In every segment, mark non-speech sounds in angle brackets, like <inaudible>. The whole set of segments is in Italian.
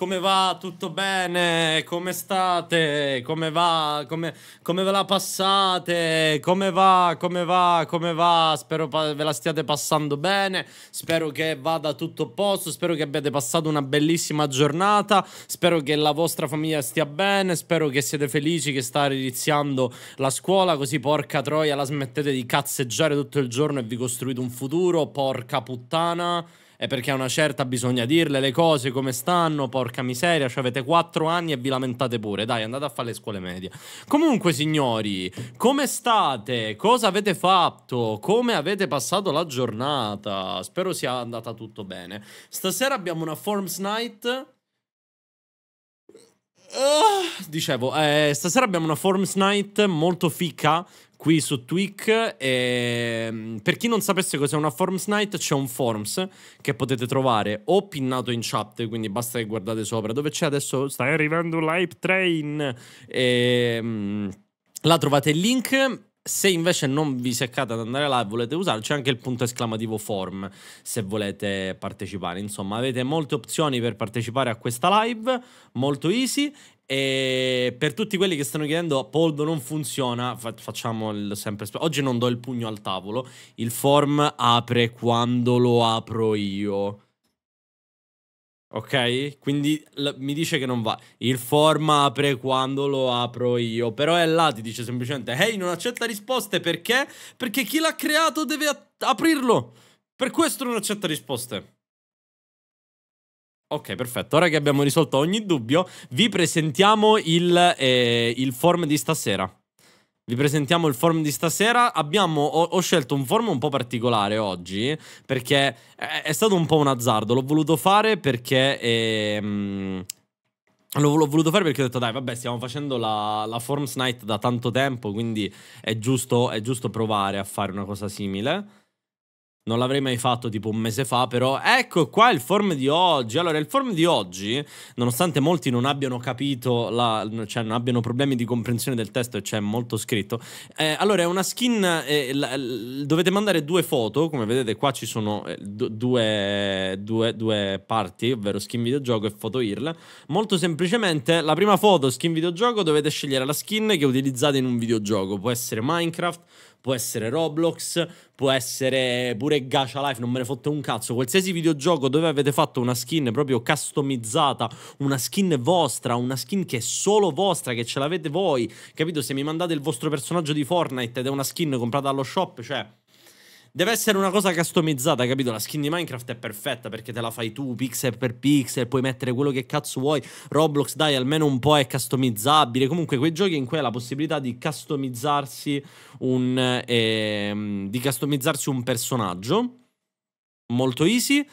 come va? Tutto bene? Come state? Come va? Come, come, ve la passate? Come va? Come va? Come va? Spero ve la stiate passando bene. Spero che vada tutto a posto. Spero che abbiate passato una bellissima giornata. Spero che la vostra famiglia stia bene. Spero che siete felici che sta iniziando la scuola. Così, porca troia, la smettete di cazzeggiare tutto il giorno e vi costruite un futuro. Porca puttana è perché a una certa bisogna dirle le cose come stanno, porca miseria, cioè avete 4 anni e vi lamentate pure, dai andate a fare le scuole medie. Comunque signori, come state? Cosa avete fatto? Come avete passato la giornata? Spero sia andata tutto bene. Stasera abbiamo una Forms Night Uh, dicevo, eh, stasera abbiamo una Forms Night molto ficca qui su Twitch. E, ehm, per chi non sapesse cos'è una Forms Night, c'è un Forms che potete trovare o pinnato in chat, quindi basta che guardate sopra, dove c'è adesso sta arrivando un live train. E, ehm, là trovate il link. Se invece non vi seccate ad andare là e volete usarlo, c'è anche il punto esclamativo form se volete partecipare. Insomma, avete molte opzioni per partecipare a questa live, molto easy. E per tutti quelli che stanno chiedendo, Poldo non funziona, facciamo il sempre. Oggi non do il pugno al tavolo. Il form apre quando lo apro io. Ok? Quindi mi dice che non va. Il form apre quando lo apro io. Però è là, ti dice semplicemente: Ehi, hey, non accetta risposte perché? Perché chi l'ha creato deve aprirlo. Per questo non accetta risposte. Ok, perfetto. Ora che abbiamo risolto ogni dubbio, vi presentiamo il, eh, il form di stasera. Vi presentiamo il form di stasera. Abbiamo, ho, ho, scelto un form un po' particolare oggi perché è, è stato un po' un azzardo. L'ho voluto fare perché... Eh, mh, L'ho, voluto fare perché ho detto, dai, vabbè, stiamo facendo la, la Forms Night da tanto tempo, quindi è giusto, è giusto provare a fare una cosa simile non l'avrei mai fatto tipo un mese fa, però ecco qua il form di oggi. Allora, il form di oggi, nonostante molti non abbiano capito, la, cioè non abbiano problemi di comprensione del testo e c'è cioè molto scritto, eh, allora è una skin, eh, la, la, dovete mandare due foto, come vedete qua ci sono eh, due, due, due parti, ovvero skin videogioco e foto IRL. Molto semplicemente, la prima foto, skin videogioco, dovete scegliere la skin che utilizzate in un videogioco, può essere Minecraft, può essere Roblox, può essere pure Gacha Life, non me ne fotte un cazzo, qualsiasi videogioco dove avete fatto una skin proprio customizzata, una skin vostra, una skin che è solo vostra, che ce l'avete voi, capito? Se mi mandate il vostro personaggio di Fortnite ed è una skin comprata allo shop, cioè Deve essere una cosa customizzata, capito? La skin di Minecraft è perfetta perché te la fai tu pixel per pixel, puoi mettere quello che cazzo vuoi. Roblox, dai, almeno un po' è customizzabile. Comunque, quei giochi in cui hai la possibilità di customizzarsi un, eh, di customizzarsi un personaggio molto easy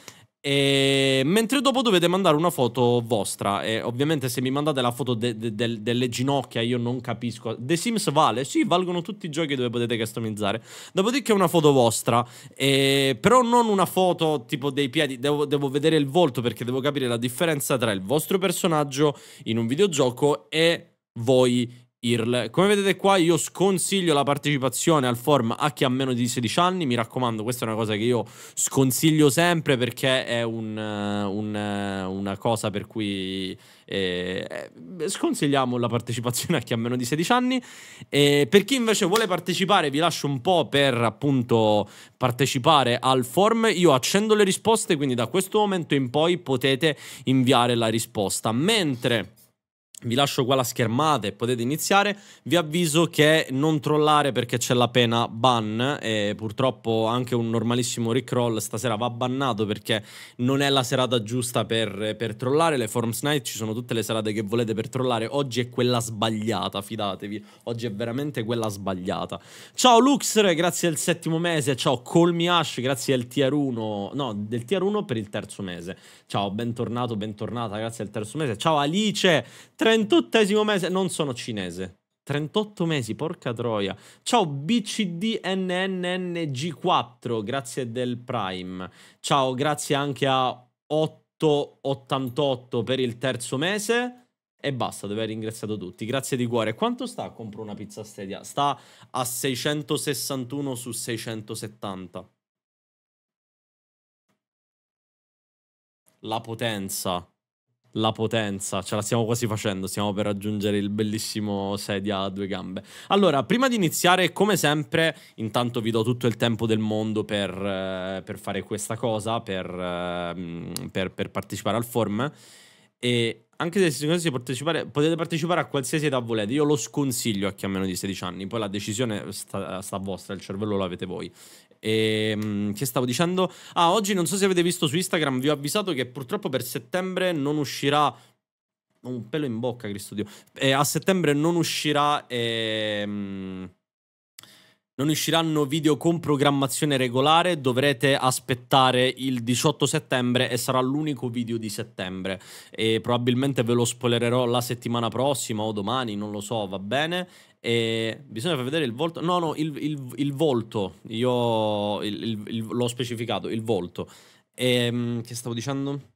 e... Ehm, mentre dopo dovete mandare una foto vostra. E ovviamente se mi mandate la foto de de de delle ginocchia, io non capisco. The Sims vale? Sì, valgono tutti i giochi dove potete customizzare. Dopodiché una foto vostra. E... Ehm, però non una foto tipo dei piedi. Devo, devo vedere il volto perché devo capire la differenza tra il vostro personaggio in un videogioco e voi IRL. Come vedete qua io sconsiglio la partecipazione al form a chi ha meno di 16 anni, mi raccomando questa è una cosa che io sconsiglio sempre perché è un, eh, un, eh, una cosa per cui eh, eh, sconsigliamo la partecipazione a chi ha meno di 16 anni. Eh, per chi invece vuole partecipare vi lascio un po' per appunto partecipare al form, io accendo le risposte quindi da questo momento in poi potete inviare la risposta. Mentre vi lascio qua la schermata e potete iniziare. Vi avviso che non trollare perché c'è la pena ban e purtroppo anche un normalissimo rickroll stasera va bannato perché non è la serata giusta per, per trollare. Le Forms Night ci sono tutte le serate che volete per trollare. Oggi è quella sbagliata, fidatevi. Oggi è veramente quella sbagliata. Ciao Luxer, grazie del settimo mese. Ciao Colmi Ash, grazie del tier 1. No, del tier 1 per il terzo mese. Ciao, bentornato, bentornata, grazie al terzo mese. Ciao Alice. 38 mese, non sono cinese. 38 mesi, porca troia. Ciao BCDNNNG4, grazie del Prime. Ciao, grazie anche a 888 per il terzo mese. E basta, dove hai ringraziato tutti. Grazie di cuore. Quanto sta? a comprare una pizza stedia. Sta a 661 su 670. La potenza la potenza, ce la stiamo quasi facendo, stiamo per raggiungere il bellissimo sedia a due gambe. Allora, prima di iniziare, come sempre, intanto vi do tutto il tempo del mondo per, eh, per fare questa cosa, per, ehm, per, per, partecipare al form. E anche se partecipare, potete partecipare a qualsiasi età volete, io lo sconsiglio a chi ha meno di 16 anni, poi la decisione sta, sta vostra, il cervello lo avete voi. E, ehm, che stavo dicendo? Ah, oggi non so se avete visto su Instagram, vi ho avvisato che purtroppo per settembre non uscirà un pelo in bocca, Cristo Dio. Eh, a settembre non uscirà. Ehm, non usciranno video con programmazione regolare, dovrete aspettare il 18 settembre e sarà l'unico video di settembre. E probabilmente ve lo spoilererò la settimana prossima o domani, non lo so, va bene. E bisogna far vedere il volto. No, no, il, il, il volto. Io il, l'ho specificato, il volto. E, ehm, che stavo dicendo?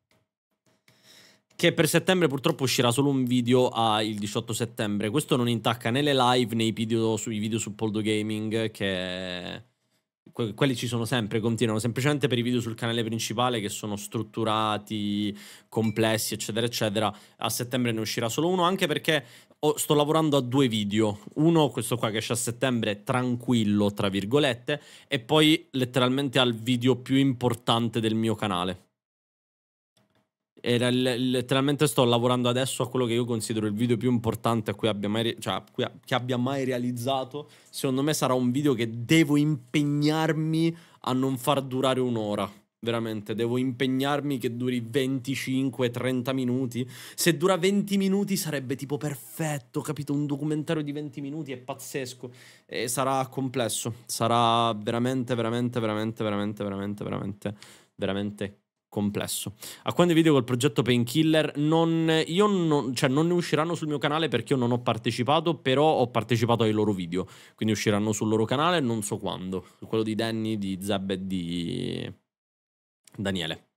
Che per settembre purtroppo uscirà solo un video ah, il 18 settembre. Questo non intacca né le live né i video, sui video su Poldo Gaming che que- quelli ci sono sempre, continuano, semplicemente per i video sul canale principale che sono strutturati, complessi, eccetera, eccetera. A settembre ne uscirà solo uno, anche perché ho, sto lavorando a due video. Uno, questo qua che esce a settembre, tranquillo, tra virgolette, e poi letteralmente al video più importante del mio canale era letteralmente sto lavorando adesso a quello che io considero il video più importante a cui abbia mai, cioè, cui a, che abbia mai realizzato. Secondo me sarà un video che devo impegnarmi a non far durare un'ora. Veramente, devo impegnarmi che duri 25-30 minuti. Se dura 20 minuti sarebbe tipo perfetto, capito? Un documentario di 20 minuti è pazzesco. E sarà complesso. Sarà veramente, veramente, veramente, veramente, veramente, veramente, veramente complesso. A quando i video col progetto Painkiller non, io non, cioè non ne usciranno sul mio canale perché io non ho partecipato, però ho partecipato ai loro video, quindi usciranno sul loro canale non so quando, quello di Danny, di Zeb e di Daniele.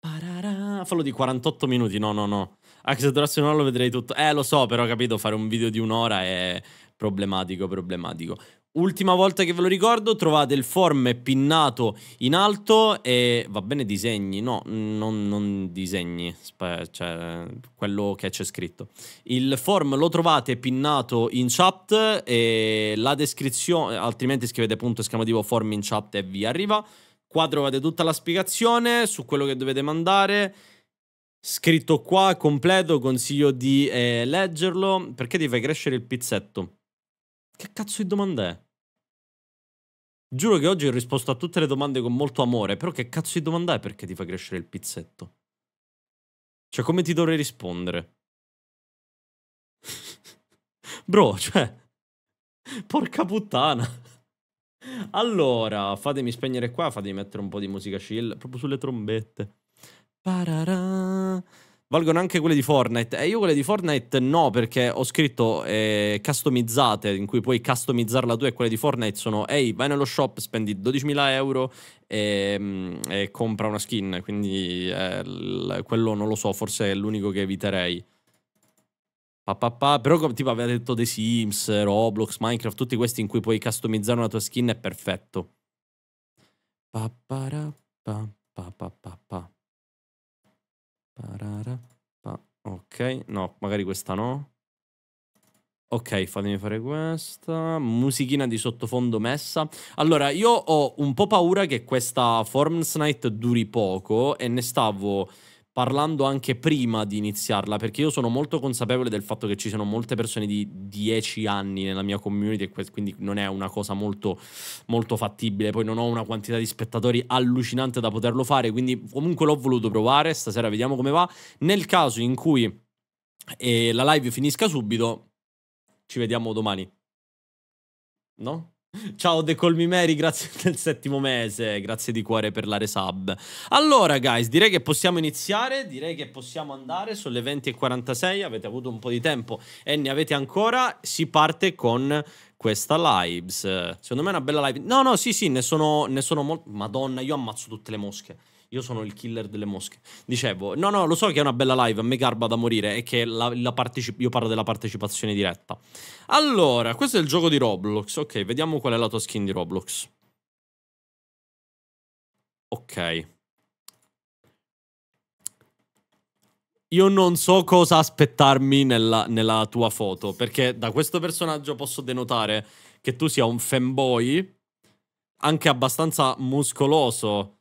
Pararà, fallo di 48 minuti, no no no. Anche se durasse un'ora lo vedrei tutto. Eh lo so, però capito, fare un video di un'ora è problematico, problematico. Ultima volta che ve lo ricordo, trovate il form pinnato in alto e va bene disegni, no, non, non disegni, cioè quello che c'è scritto. Il form lo trovate pinnato in chat e la descrizione, altrimenti scrivete punto esclamativo form in chat e vi arriva. Qua trovate tutta la spiegazione su quello che dovete mandare. Scritto qua, completo, consiglio di eh, leggerlo. Perché ti fai crescere il pizzetto? Che cazzo di domanda è? Giuro che oggi ho risposto a tutte le domande con molto amore, però che cazzo di domanda è perché ti fa crescere il pizzetto? Cioè, come ti dovrei rispondere? <laughs> Bro, cioè... Porca puttana. Allora, fatemi spegnere qua, fatemi mettere un po' di musica chill, proprio sulle trombette. Pararà valgono anche quelle di Fortnite. E io quelle di Fortnite no, perché ho scritto eh, customizzate, in cui puoi customizzarla tu, e quelle di Fortnite sono, ehi, vai nello shop, spendi 12.000 euro e, mm, e compra una skin. Quindi eh, quello non lo so, forse è l'unico che eviterei. Pa, pa, pa. Però tipo aveva detto The Sims, Roblox, Minecraft, tutti questi in cui puoi customizzare una tua skin è perfetto. Pa, pa, pa, pa, pa, pa. Parara. Ok, no, magari questa no. Ok, fatemi fare questa. Musichina di sottofondo messa. Allora, io ho un po' paura che questa Forms Night duri poco e ne stavo parlando anche prima di iniziarla, perché io sono molto consapevole del fatto che ci siano molte persone di 10 anni nella mia community, quindi non è una cosa molto, molto fattibile. Poi non ho una quantità di spettatori allucinante da poterlo fare, quindi comunque l'ho voluto provare. Stasera vediamo come va. Nel caso in cui eh, la live finisca subito, ci vediamo domani. No? Ciao The Colmimeri, grazie <laughs> del settimo mese, grazie di cuore per la resub. Allora guys, direi che possiamo iniziare, direi che possiamo andare, sono le 20.46, avete avuto un po' di tempo e ne avete ancora, si parte con questa lives. Secondo me è una bella live. No, no, sì, sì, ne sono, ne sono molto... Madonna, io ammazzo tutte le mosche. Io sono il killer delle mosche. Dicevo, no, no, lo so che è una bella live, a me garba da morire e che la, la io parlo della partecipazione diretta. Allora, questo è il gioco di Roblox. Ok, vediamo qual è la tua skin di Roblox. Ok. Io non so cosa aspettarmi nella, nella tua foto, perché da questo personaggio posso denotare che tu sia un fanboy anche abbastanza muscoloso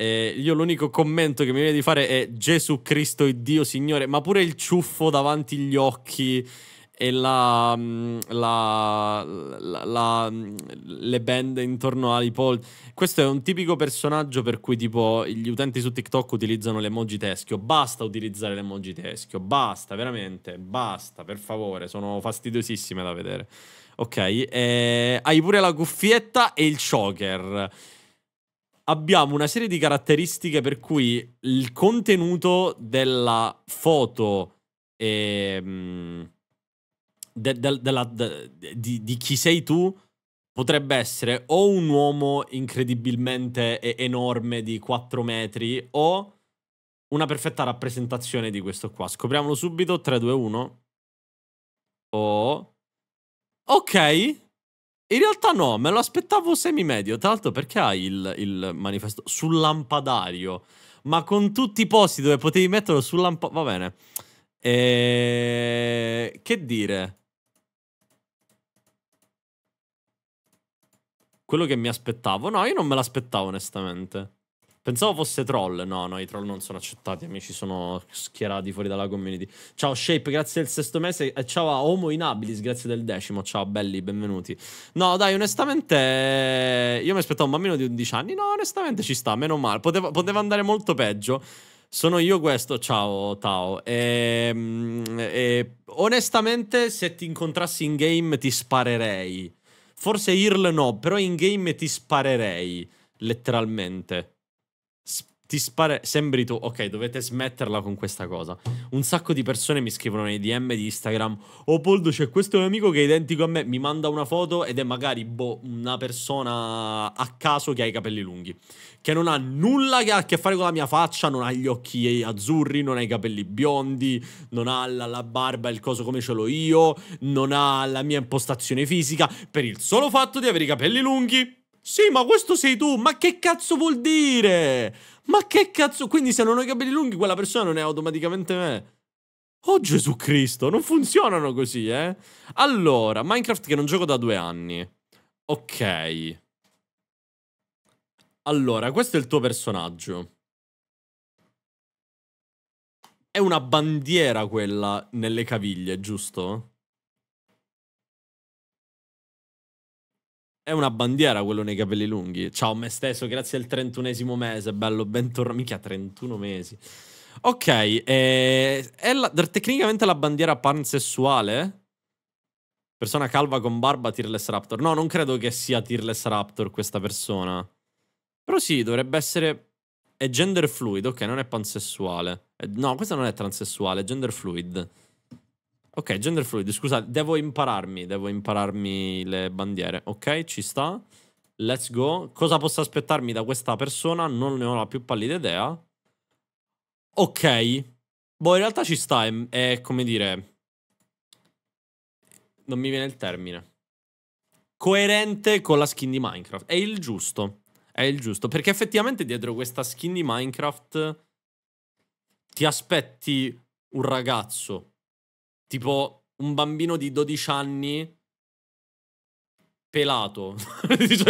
eh, io l'unico commento che mi viene di fare è Gesù Cristo e Dio Signore, ma pure il ciuffo davanti agli occhi e la, mm, la, la, la, mm, le band intorno ai Paul. Questo è un tipico personaggio per cui tipo gli utenti su TikTok utilizzano l'emoji teschio. Basta utilizzare l'emoji teschio, basta, veramente, basta, per favore, sono fastidiosissime da vedere. Ok, eh, hai pure la cuffietta e il choker abbiamo una serie di caratteristiche per cui il contenuto della foto ehm, de, de, de, di, di, chi sei tu potrebbe essere o un uomo incredibilmente enorme di 4 metri o una perfetta rappresentazione di questo qua. Scopriamolo subito, 3, 2, 1. Oh. Ok. In realtà no, me lo aspettavo semi-medio, tra l'altro perché hai il, il manifesto sul lampadario, ma con tutti i posti dove potevi metterlo sul lampadario, va bene. E... Ehm, che dire? Quello che mi aspettavo, no, io non me l'aspettavo onestamente. Pensavo fosse troll. No, no, i troll non sono accettati, amici. Sono schierati fuori dalla community. Ciao Shape, grazie del sesto mese. E eh, ciao a Homo Inabilis, grazie del decimo. Ciao belli, benvenuti. No, dai, onestamente. Io mi aspettavo un bambino di 11 anni. No, onestamente ci sta, meno male. Poteva, poteva andare molto peggio. Sono io questo, ciao Tao. E, ehm, e, onestamente, se ti incontrassi in game ti sparerei. Forse Irl no, però in game ti sparerei, letteralmente ti spare, sembri tu, ok, dovete smetterla con questa cosa. Un sacco di persone mi scrivono nei DM di Instagram, oh Poldo c'è questo mio amico che è identico a me, mi manda una foto ed è magari, boh, una persona a caso che ha i capelli lunghi, che non ha nulla che ha a che fare con la mia faccia, non ha gli occhi azzurri, non ha i capelli biondi, non ha la, la barba, il coso come ce l'ho io, non ha la mia impostazione fisica, per il solo fatto di avere i capelli lunghi. Sì, ma questo sei tu, ma che cazzo vuol dire? Ma che cazzo? Quindi se non ho i capelli lunghi quella persona non è automaticamente me. Oh Gesù Cristo, non funzionano così, eh? Allora, Minecraft che non gioco da due anni. Ok. Allora, questo è il tuo personaggio. È una bandiera quella nelle caviglie, giusto? È una bandiera quello nei capelli lunghi. Ciao me stesso, grazie al trentunesimo mese, bello, bentornato. Mica 31 mesi. Ok, eh, è la, tecnicamente la bandiera pansessuale? Persona calva con barba, Tearless Raptor. No, non credo che sia Tearless Raptor questa persona. Però sì, dovrebbe essere... È gender fluid, ok, non è pansessuale. Eh, no, questa non è transessuale, è gender fluid. Ok, gender fluid, scusa, devo impararmi, devo impararmi le bandiere. Ok, ci sta. Let's go. Cosa posso aspettarmi da questa persona? Non ne ho la più pallida idea. Ok. Boh, in realtà ci sta, è, è come dire... Non mi viene il termine. Coerente con la skin di Minecraft. È il giusto. È il giusto. Perché effettivamente dietro questa skin di Minecraft ti aspetti un ragazzo Tipo un bambino di 12 anni pelato.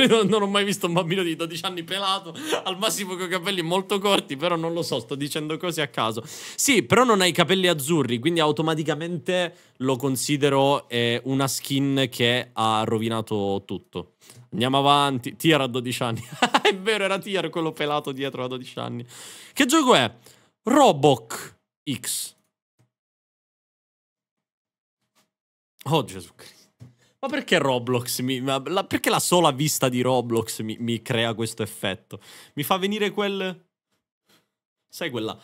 <laughs> non ho mai visto un bambino di 12 anni pelato, al massimo con capelli molto corti, però non lo so, sto dicendo cose a caso. Sì, però non hai capelli azzurri, quindi automaticamente lo considero eh, una skin che ha rovinato tutto. Andiamo avanti, Tier a 12 anni. <laughs> è vero, era Tier quello pelato dietro a 12 anni. Che gioco è? Roboc X. Oh Gesù Cristo. Ma perché Roblox mi, la, perché la sola vista di Roblox mi, mi crea questo effetto? Mi fa venire quel... Sai quella...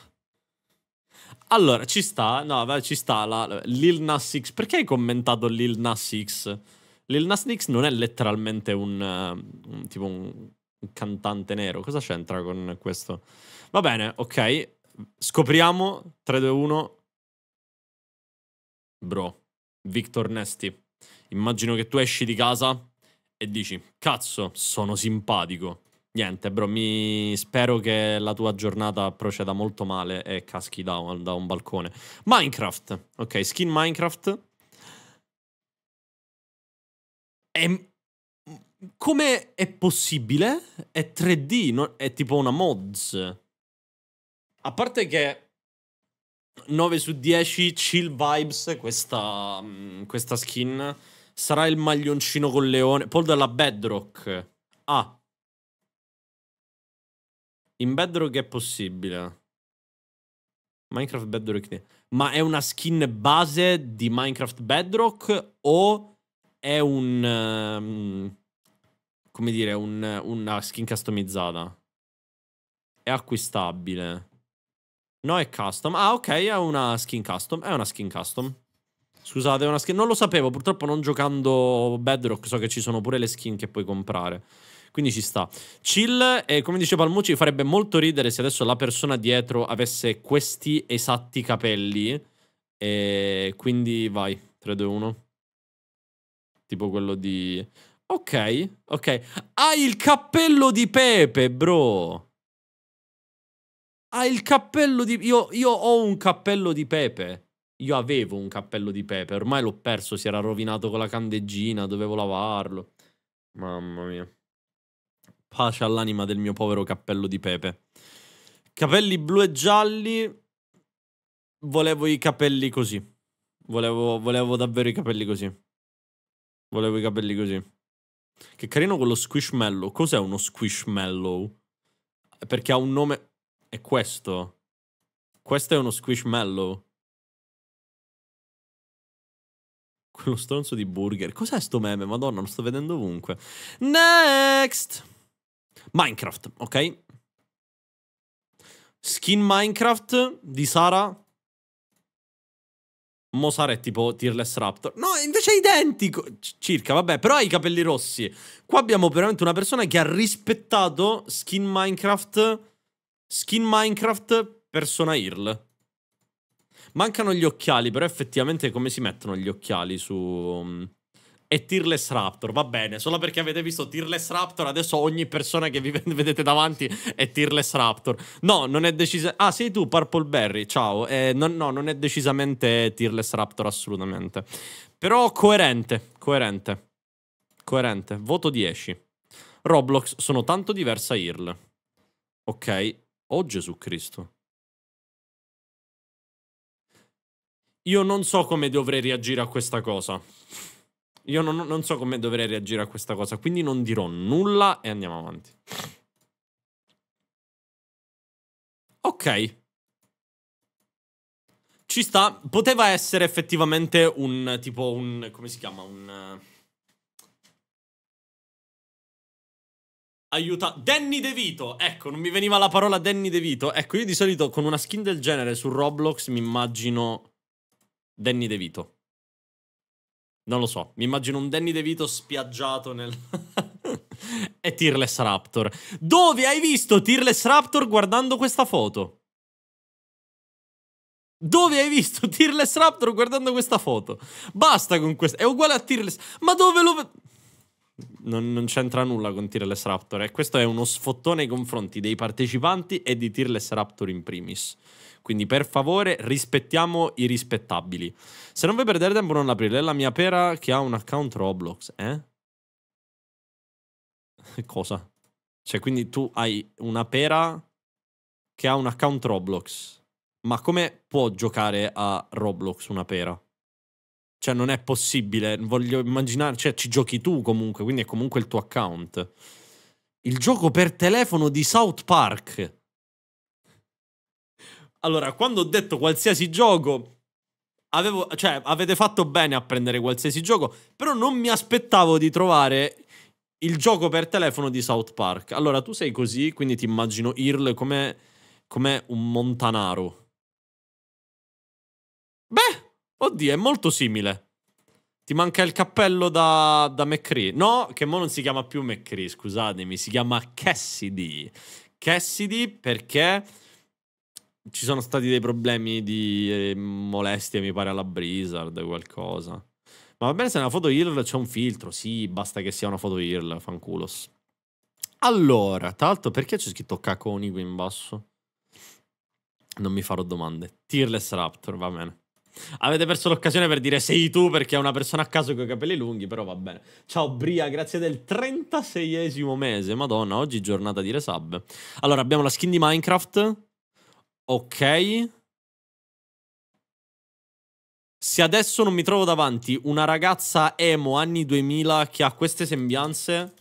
Allora, ci sta, no, beh, ci sta la, Lil Nas X. Perché hai commentato Lil Nas X? Lil Nas X non è letteralmente un, eh, un tipo un, un, cantante nero. Cosa c'entra con questo? Va bene, ok. Scopriamo 3 2 1 Bro. Victor Nesti. Immagino che tu esci di casa e dici, cazzo, sono simpatico. Niente, bro, mi spero che la tua giornata proceda molto male e caschi da un, da un balcone. Minecraft, ok, skin Minecraft. E... Come è possibile? È 3D, no? è tipo una mods. A parte che 9 su 10 chill vibes questa, mm, questa skin. Sarà il maglioncino con leone. Paul della Bedrock. Ah. In Bedrock è possibile. Minecraft Bedrock. Ma è una skin base di Minecraft Bedrock o è un... Um, come dire, un, una skin customizzata? È acquistabile. No, è custom. Ah, ok, è una skin custom. È una skin custom. Scusate, è una skin. Non lo sapevo. Purtroppo, non giocando Bedrock, so che ci sono pure le skin che puoi comprare. Quindi ci sta. Chill, e eh, come dice Palmucci, farebbe molto ridere se adesso la persona dietro avesse questi esatti capelli. E quindi vai. 3, 2, 1. Tipo quello di. Ok, ok. Hai ah, il cappello di Pepe, bro ha ah, il cappello di... Io, io ho un cappello di Pepe. Io avevo un cappello di Pepe, ormai l'ho perso, si era rovinato con la candeggina, dovevo lavarlo. Mamma mia. Pace all'anima del mio povero cappello di Pepe. Capelli blu e gialli. Volevo i capelli così. Volevo, volevo davvero i capelli così. Volevo i capelli così. Che carino quello squishmallow. Cos'è uno squishmallow? Perché ha un nome è questo. Questo è uno squishmallow. Quello stronzo di burger. Cos'è sto meme? Madonna, lo sto vedendo ovunque. Next! Minecraft, ok? Skin Minecraft di Sara. Mo Sara è tipo Tearless Raptor. No, invece è identico. C circa, vabbè, però ha i capelli rossi. Qua abbiamo veramente una persona che ha rispettato Skin Minecraft Skin Minecraft, persona Earl. Mancano gli occhiali, però effettivamente come si mettono gli occhiali su... Mm, e Tearless Raptor, va bene, solo perché avete visto Tearless Raptor, adesso ogni persona che vi <laughs> vedete davanti è Tearless Raptor. No, non è decisamente... Ah, sei tu, Purple Berry, ciao. Eh, no, no, non è decisamente Tearless Raptor, assolutamente. Però coerente, coerente. Coerente. Voto 10. Roblox sono tanto diversa Earl. Ok, o Gesù Cristo? Io non so come dovrei reagire a questa cosa. Io non, non, so come dovrei reagire a questa cosa, quindi non dirò nulla e andiamo avanti. Ok. Ci sta. Poteva essere effettivamente un tipo un... come si chiama? Un... aiuta Danny DeVito. Ecco, non mi veniva la parola Danny DeVito. Ecco, io di solito con una skin del genere su Roblox mi immagino Danny DeVito. Non lo so, mi immagino un Danny DeVito spiaggiato nel <laughs> e Tearless Raptor. Dove hai visto Tearless Raptor guardando questa foto? Dove hai visto <laughs> Tearless Raptor guardando questa foto? Basta con questa. È uguale a Tearless. Ma dove lo... Non, non, c'entra nulla con Tearless Raptor e eh. questo è uno sfottone nei confronti dei partecipanti e di Tearless Raptor in primis. Quindi per favore rispettiamo i rispettabili. Se non vuoi perdere tempo non aprire la mia pera che ha un account Roblox, eh? <laughs> Cosa? Cioè quindi tu hai una pera che ha un account Roblox. Ma come può giocare a Roblox una pera? Cioè, non è possibile. Voglio immaginare, cioè, ci giochi tu comunque, quindi è comunque il tuo account. Il gioco per telefono di South Park. Allora, quando ho detto qualsiasi gioco, avevo, cioè, avete fatto bene a prendere qualsiasi gioco, però non mi aspettavo di trovare il gioco per telefono di South Park. Allora, tu sei così, quindi ti immagino Earl come, come un montanaro. Beh, Oddio, è molto simile. Ti manca il cappello da, da McCree. No, che mo non si chiama più McCree, scusatemi. Si chiama Cassidy. Cassidy perché ci sono stati dei problemi di eh, molestie, mi pare, alla Blizzard o qualcosa. Ma va bene se è una foto IRL c'è un filtro. Sì, basta che sia una foto IRL, fanculos. Allora, tra l'altro, perché c'è scritto Caconi qui in basso? Non mi farò domande. Tearless Raptor, va bene. Avete perso l'occasione per dire sei tu perché è una persona a caso con i capelli lunghi, però va bene. Ciao Bria, grazie del 36esimo mese. Madonna, oggi giornata di resub. Allora, abbiamo la skin di Minecraft. Ok. Se adesso non mi trovo davanti una ragazza emo anni 2000 che ha queste sembianze...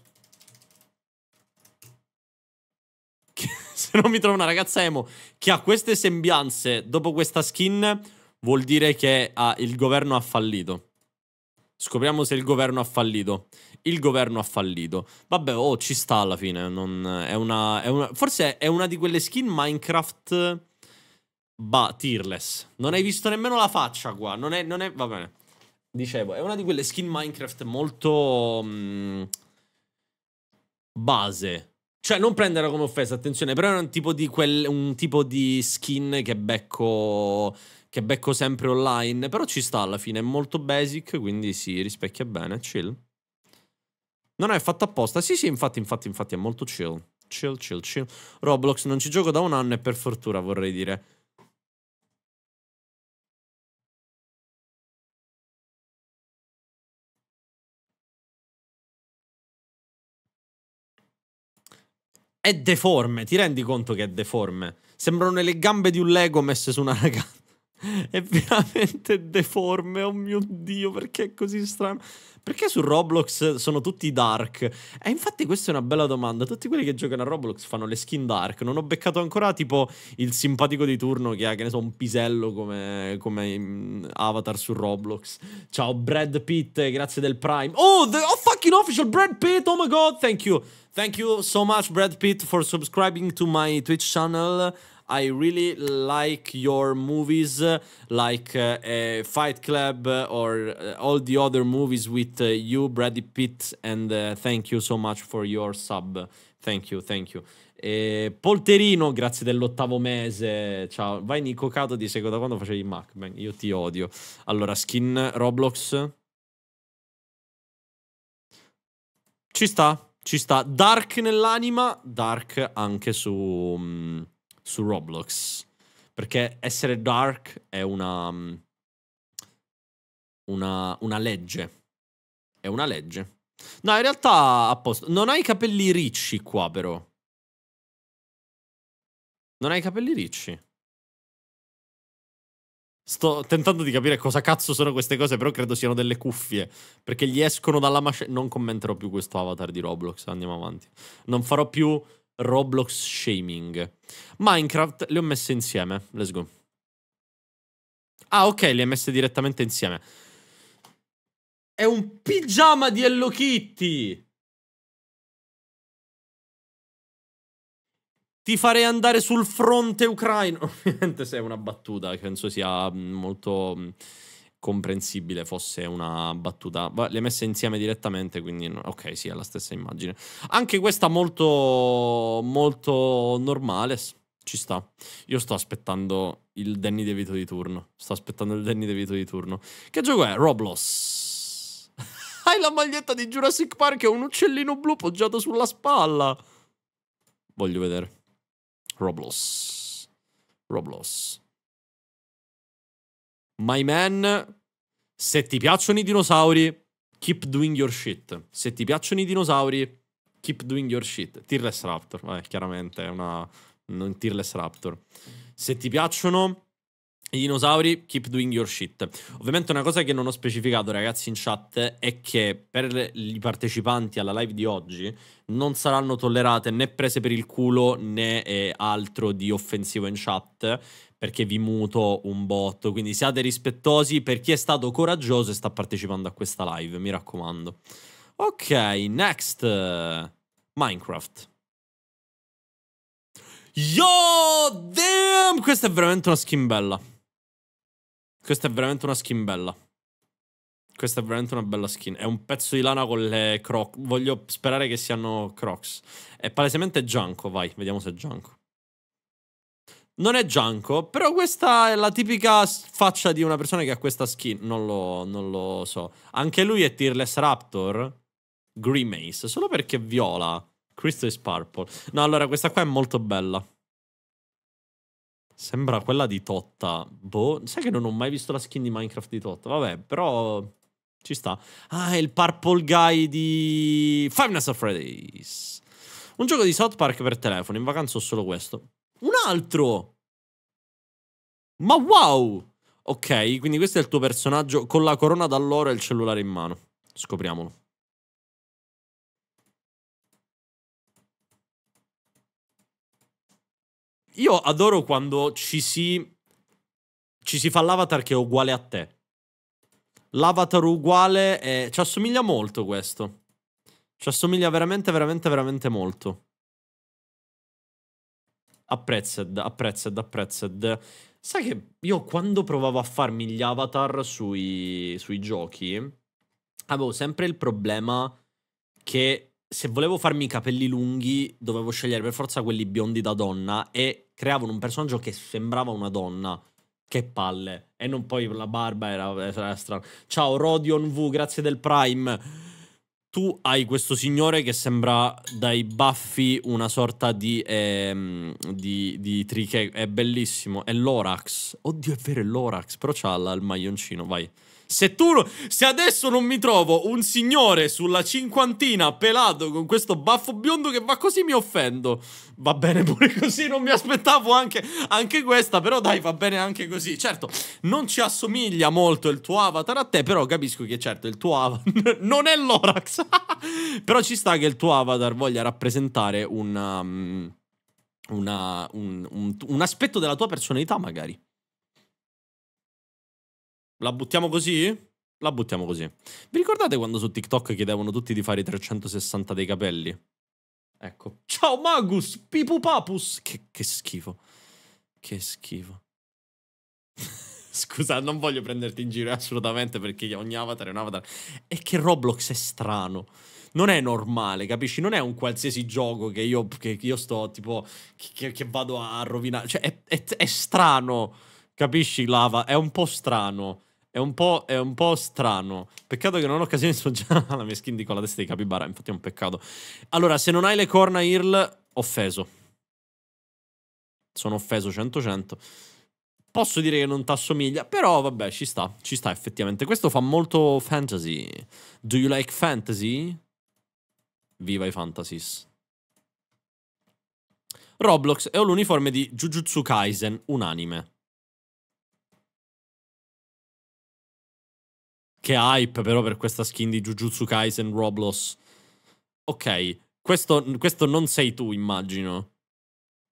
<laughs> se non mi trovo una ragazza emo che ha queste sembianze dopo questa skin vuol dire che ah, il governo ha fallito. Scopriamo se il governo ha fallito. Il governo ha fallito. Vabbè, oh, ci sta alla fine. Non, è una, è una, forse è una di quelle skin Minecraft. Bah, tearless. Non hai visto nemmeno la faccia qua. Non è. Non è va bene. Dicevo, è una di quelle skin Minecraft molto. Mh, mm, base. Cioè, non prenderla come offesa, attenzione, però è un tipo di, quel, un tipo di skin che becco che becco sempre online, però ci sta alla fine, è molto basic, quindi si rispecchia bene, chill. Non è fatto apposta, sì sì, infatti, infatti, infatti, è molto chill. Chill, chill, chill. Roblox non ci gioco da un anno e per fortuna vorrei dire. È deforme, ti rendi conto che è deforme? Sembrano le gambe di un Lego messe su una ragazza è veramente deforme. Oh mio dio, perché è così strano? Perché su Roblox sono tutti dark? E eh, infatti questa è una bella domanda. Tutti quelli che giocano a Roblox fanno le skin dark. Non ho beccato ancora tipo il simpatico di turno che ha, che ne so, un pisello come, come mm, avatar su Roblox. Ciao Brad Pitt, grazie del Prime. Oh, the, oh fucking official Brad Pitt, oh my god, thank you. Thank you so much Brad Pitt for subscribing to my Twitch channel. I really like your movies, like uh, Fight Club eh, or eh, all the other movies with you, Brady Pitt, and thank you so much for your sub. Thank you, thank you. E Polterino, grazie dell'ottavo mese. Ciao. Vai Nico Cato, ti seguo quando facevi Macbang. Io ti odio. Allora, skin Roblox. Ci sta, ci sta. Dark nell'anima, dark anche su... Mm, su Roblox. Perché essere dark è una, mm, una, una legge. È una legge. No, in realtà a posto. Non hai i capelli ricci qua, però. Non hai i capelli ricci. Sto tentando di capire cosa cazzo sono queste cose, però credo siano delle cuffie. Perché gli escono dalla mascella. Non commenterò più questo avatar di Roblox. Andiamo avanti. Non farò più Roblox shaming. Minecraft le ho messe insieme. Let's go. Ah, ok, le ho messe direttamente insieme. È un pigiama di Hello Kitty! Ti farei andare sul fronte ucraino. <laughs> Ovviamente se è una battuta, penso sia mm, molto mm, comprensibile fosse una battuta. Le messe insieme direttamente, quindi ok, sì, è la stessa immagine. Anche questa molto, molto normale. Ci sta. Io sto aspettando il Danny DeVito di turno. Sto aspettando il Danny DeVito di turno. Che gioco è? Roblox. <laughs> Hai la maglietta di Jurassic Park e un uccellino blu poggiato sulla spalla. Voglio vedere. Roblox. Roblox. My man, se ti piacciono i dinosauri, keep doing your shit. Se ti piacciono i dinosauri, keep doing your shit. Tearless Raptor, vabbè, chiaramente è una... non Tearless Raptor. Se ti piacciono i dinosauri, keep doing your shit. Ovviamente una cosa che non ho specificato, ragazzi, in chat è che per i partecipanti alla live di oggi non saranno tollerate né prese per il culo né eh, altro di offensivo in chat perché vi muto un botto. Quindi siate rispettosi per chi è stato coraggioso e sta partecipando a questa live, mi raccomando. Ok, next. Minecraft. Yo, damn! Questa è veramente una skin bella. Questa è veramente una skin bella. Questa è veramente una bella skin. È un pezzo di lana con le croc. Voglio sperare che siano crocs. È palesemente Gianco, vai, vediamo se è Gianco. Non è Gianco, però questa è la tipica faccia di una persona che ha questa skin. Non lo, non lo so. Anche lui è Tearless Raptor. Green Grimace, solo perché viola. Crystal is purple. No, allora questa qua è molto bella. Sembra quella di Totta. Boh, sai che non ho mai visto la skin di Minecraft di Totta. Vabbè, però ci sta. Ah, è il Purple Guy di Five Nights at Freddy's. Un gioco di South Park per telefono. In vacanza ho solo questo. Un altro! Ma wow! Ok, quindi questo è il tuo personaggio con la corona d'alloro e il cellulare in mano. Scopriamolo. Io adoro quando ci si... Ci si fa l'avatar che è uguale a te. L'avatar uguale è... Ci assomiglia molto questo. Ci assomiglia veramente, veramente, veramente molto. Apprezzed, apprezzed, apprezzed. Sai che io quando provavo a farmi gli avatar sui, sui giochi, avevo sempre il problema che se volevo farmi i capelli lunghi, dovevo scegliere per forza quelli biondi da donna e creavano un personaggio che sembrava una donna. Che palle. E non poi la barba era, era strana. Ciao Rodion V, grazie del Prime. Tu hai questo signore che sembra dai baffi una sorta di, ehm, di, di triche. È bellissimo. È Lorax. Oddio, è vero, è Lorax. Però c'ha il maglioncino. Vai. Se tu se adesso non mi trovo un signore sulla cinquantina pelato con questo baffo biondo che va così mi offendo. Va bene pure così, non mi aspettavo anche, anche questa, però dai, va bene anche così. Certo, non ci assomiglia molto il tuo avatar a te, però capisco che certo il tuo avatar <laughs> non è l'Orax. <laughs> però ci sta che il tuo avatar voglia rappresentare una, um, una, un, un, un aspetto della tua personalità magari. La buttiamo così? La buttiamo così. Vi ricordate quando su TikTok chiedevano tutti di fare i 360 dei capelli? Ecco. Ciao Magus, Pipu Papus. Che, che schifo. Che schifo. <laughs> Scusa, non voglio prenderti in giro eh, assolutamente perché ogni avatar è un avatar. È che Roblox è strano. Non è normale, capisci? Non è un qualsiasi gioco che io, che io sto tipo. Che, che, vado a rovinare. Cioè, è, è, è strano. Capisci, Lava? È un po' strano. È un, è un, po', strano. Peccato che non ho occasione di soggiare <laughs> la mia skin di con la testa di capibara. Infatti è un peccato. Allora, se non hai le corna Earl, offeso. Sono offeso 100-100. Posso dire che non t'assomiglia, però vabbè, ci sta. Ci sta effettivamente. Questo fa molto fantasy. Do you like fantasy? Viva i fantasies. Roblox è l'uniforme di Jujutsu Kaisen, unanime. Che hype però per questa skin di Jujutsu Kaisen Roblox. Ok, questo, questo non sei tu, immagino.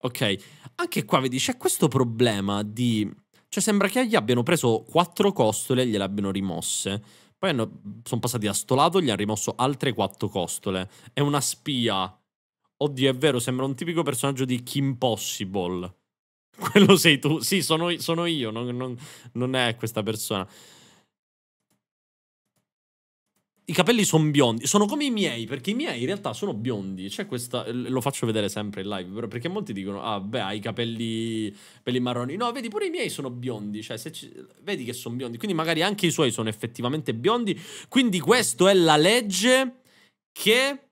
Ok, anche qua vedi c'è questo problema di... Cioè sembra che gli abbiano preso quattro costole e gliele abbiano rimosse. Poi hanno... sono passati a stolato e gli hanno rimosso altre quattro costole. È una spia. Oddio, è vero, sembra un tipico personaggio di Kim Possible. <laughs> Quello sei tu. Sì, sono, sono io, non, non, non è questa persona i capelli sono biondi, sono come i miei, perché i miei in realtà sono biondi. C'è questa, lo faccio vedere sempre in live, perché molti dicono, ah beh, hai i capelli, capelli marroni. No, vedi, pure i miei sono biondi, cioè, ci, vedi che sono biondi. Quindi magari anche i suoi sono effettivamente biondi. Quindi questa è la legge che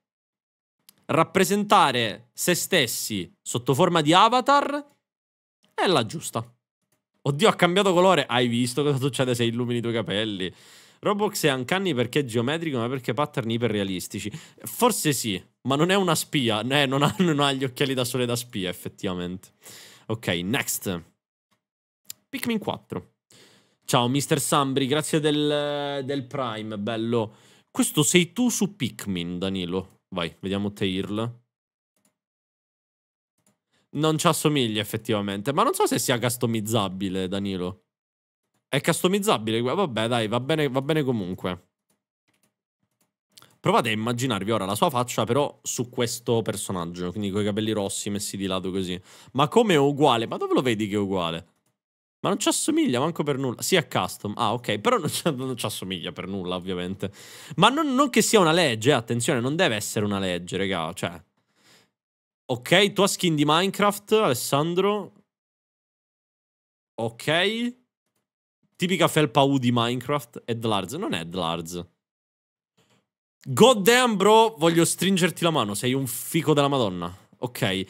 rappresentare se stessi sotto forma di avatar è la giusta. Oddio, ha cambiato colore. Hai visto cosa succede se illumini i tuoi capelli? Roblox è uncanny perché è geometrico, ma perché pattern iperrealistici. Forse sì, ma non è una spia. Eh, non, ha, <laughs> non ha gli occhiali da sole da spia, effettivamente. Ok, next. Pikmin 4. Ciao, Mr. Sambri, grazie del, del Prime, bello. Questo sei tu su Pikmin, Danilo. Vai, vediamo te Non ci assomiglia effettivamente, ma non so se sia customizzabile, Danilo. È customizzabile, vabbè dai, va bene, va bene comunque. Provate a immaginarvi ora la sua faccia però su questo personaggio, quindi con i capelli rossi messi di lato così. Ma come è uguale? Ma dove lo vedi che è uguale? Ma non ci assomiglia manco per nulla. Sì, è custom. Ah, ok, però non, non ci assomiglia per nulla, ovviamente. Ma non, non che sia una legge, eh, attenzione, non deve essere una legge, regà. cioè... Ok, tua skin di Minecraft, Alessandro. Ok. Tipica felpa U di Minecraft. Ed large. Non è Ed large. God damn, bro. Voglio stringerti la mano. Sei un fico della madonna. Ok.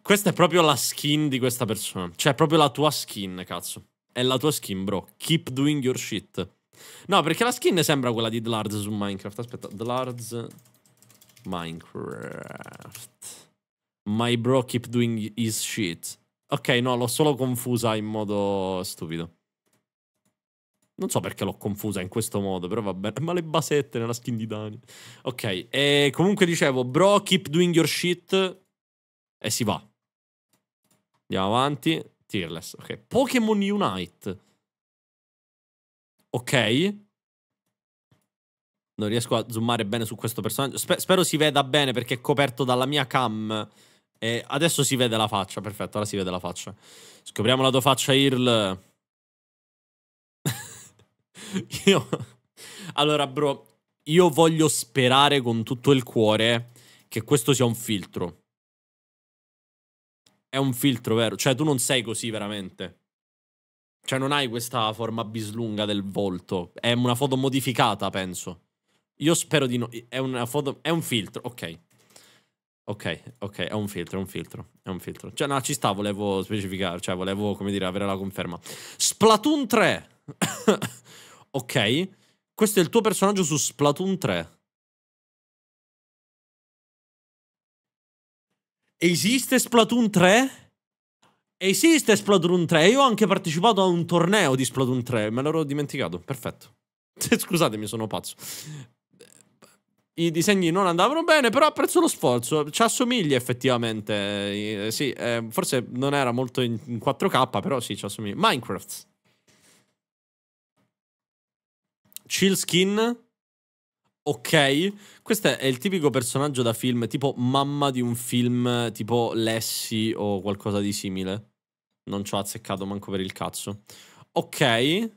Questa è proprio la skin di questa persona. Cioè, è proprio la tua skin, cazzo. È la tua skin, bro. Keep doing your shit. No, perché la skin sembra quella di Dlarz su Minecraft. Aspetta, Dlarz Minecraft. My bro keep doing his shit. Ok, no, l'ho solo confusa in modo stupido. Non so perché l'ho confusa in questo modo, però va bene. <laughs> Ma le basette nella skin di Dani. Ok, e comunque dicevo, bro, keep doing your shit. E si va. Andiamo avanti. Tearless, ok. Pokémon Unite. Ok. Non riesco a zoomare bene su questo personaggio. Sper spero si veda bene perché è coperto dalla mia cam. E adesso si vede la faccia, perfetto, ora si vede la faccia. Scopriamo la tua faccia, Earl. <laughs> Io... Allora, bro, io voglio sperare con tutto il cuore che questo sia un filtro. È un filtro, vero? Cioè, tu non sei così veramente. Cioè, non hai questa forma bislunga del volto. È una foto modificata, penso. Io spero di no. È una foto. È un filtro, ok. Ok, ok, è un filtro, è un filtro, è un filtro. Cioè, no, ci sta, volevo specificare, cioè, volevo, come dire, avere la conferma. Splatoon 3! <laughs> Ok. Questo è il tuo personaggio su Splatoon 3. Esiste Splatoon 3? Esiste Splatoon 3? Io ho anche partecipato a un torneo di Splatoon 3, me l'ero dimenticato, perfetto. <laughs> Scusatemi, sono pazzo. I disegni non andavano bene, però apprezzo lo sforzo. Ci assomiglia effettivamente. Eh, sì, eh, forse non era molto in 4K, però sì, ci assomiglia. Minecraft. Chill Skin. Ok, questo è il tipico personaggio da film, tipo mamma di un film tipo Lessi o qualcosa di simile. Non ci ho azzeccato manco per il cazzo. Ok,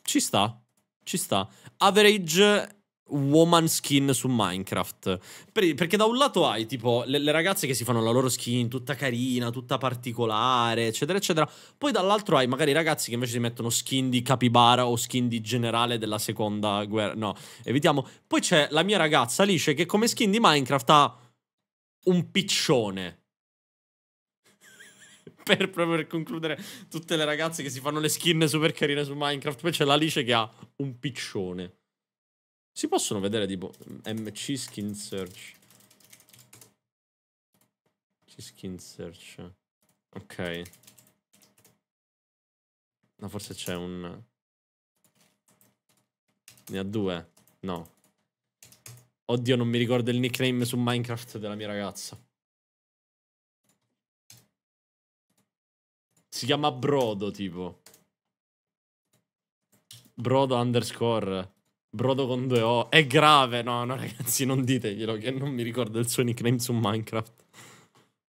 ci sta, ci sta. Average woman skin su Minecraft. Per, perché da un lato hai tipo le, le, ragazze che si fanno la loro skin tutta carina, tutta particolare, eccetera, eccetera. Poi dall'altro hai magari i ragazzi che invece si mettono skin di capibara o skin di generale della seconda guerra. No, evitiamo. Poi c'è la mia ragazza Alice che come skin di Minecraft ha un piccione. <laughs> per, proprio concludere, tutte le ragazze che si fanno le skin super carine su Minecraft. Poi c'è l'Alice che ha un piccione. Si possono vedere tipo MC skin search. MC skin search. Ok. No, forse c'è un... Ne ha due? No. Oddio, non mi ricordo il nickname su Minecraft della mia ragazza. Si chiama Brodo, tipo. Brodo underscore. Brodo con due O. È grave. No, no, ragazzi, non diteglielo che non mi ricordo il suo nickname su Minecraft.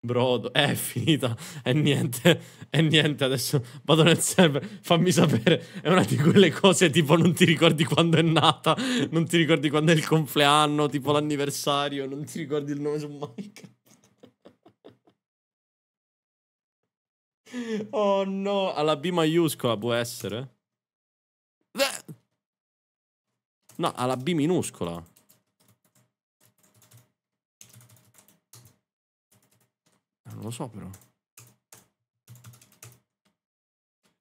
Brodo. Eh, è finita. È niente. È niente. Adesso vado nel server. Fammi sapere. È una di quelle cose tipo non ti ricordi quando è nata. Non ti ricordi quando è il compleanno. Tipo l'anniversario. Non ti ricordi il nome su Minecraft. <laughs> Oh no, alla B maiuscola può essere? Beh. No, ha la B minuscola. Eh, non lo so però.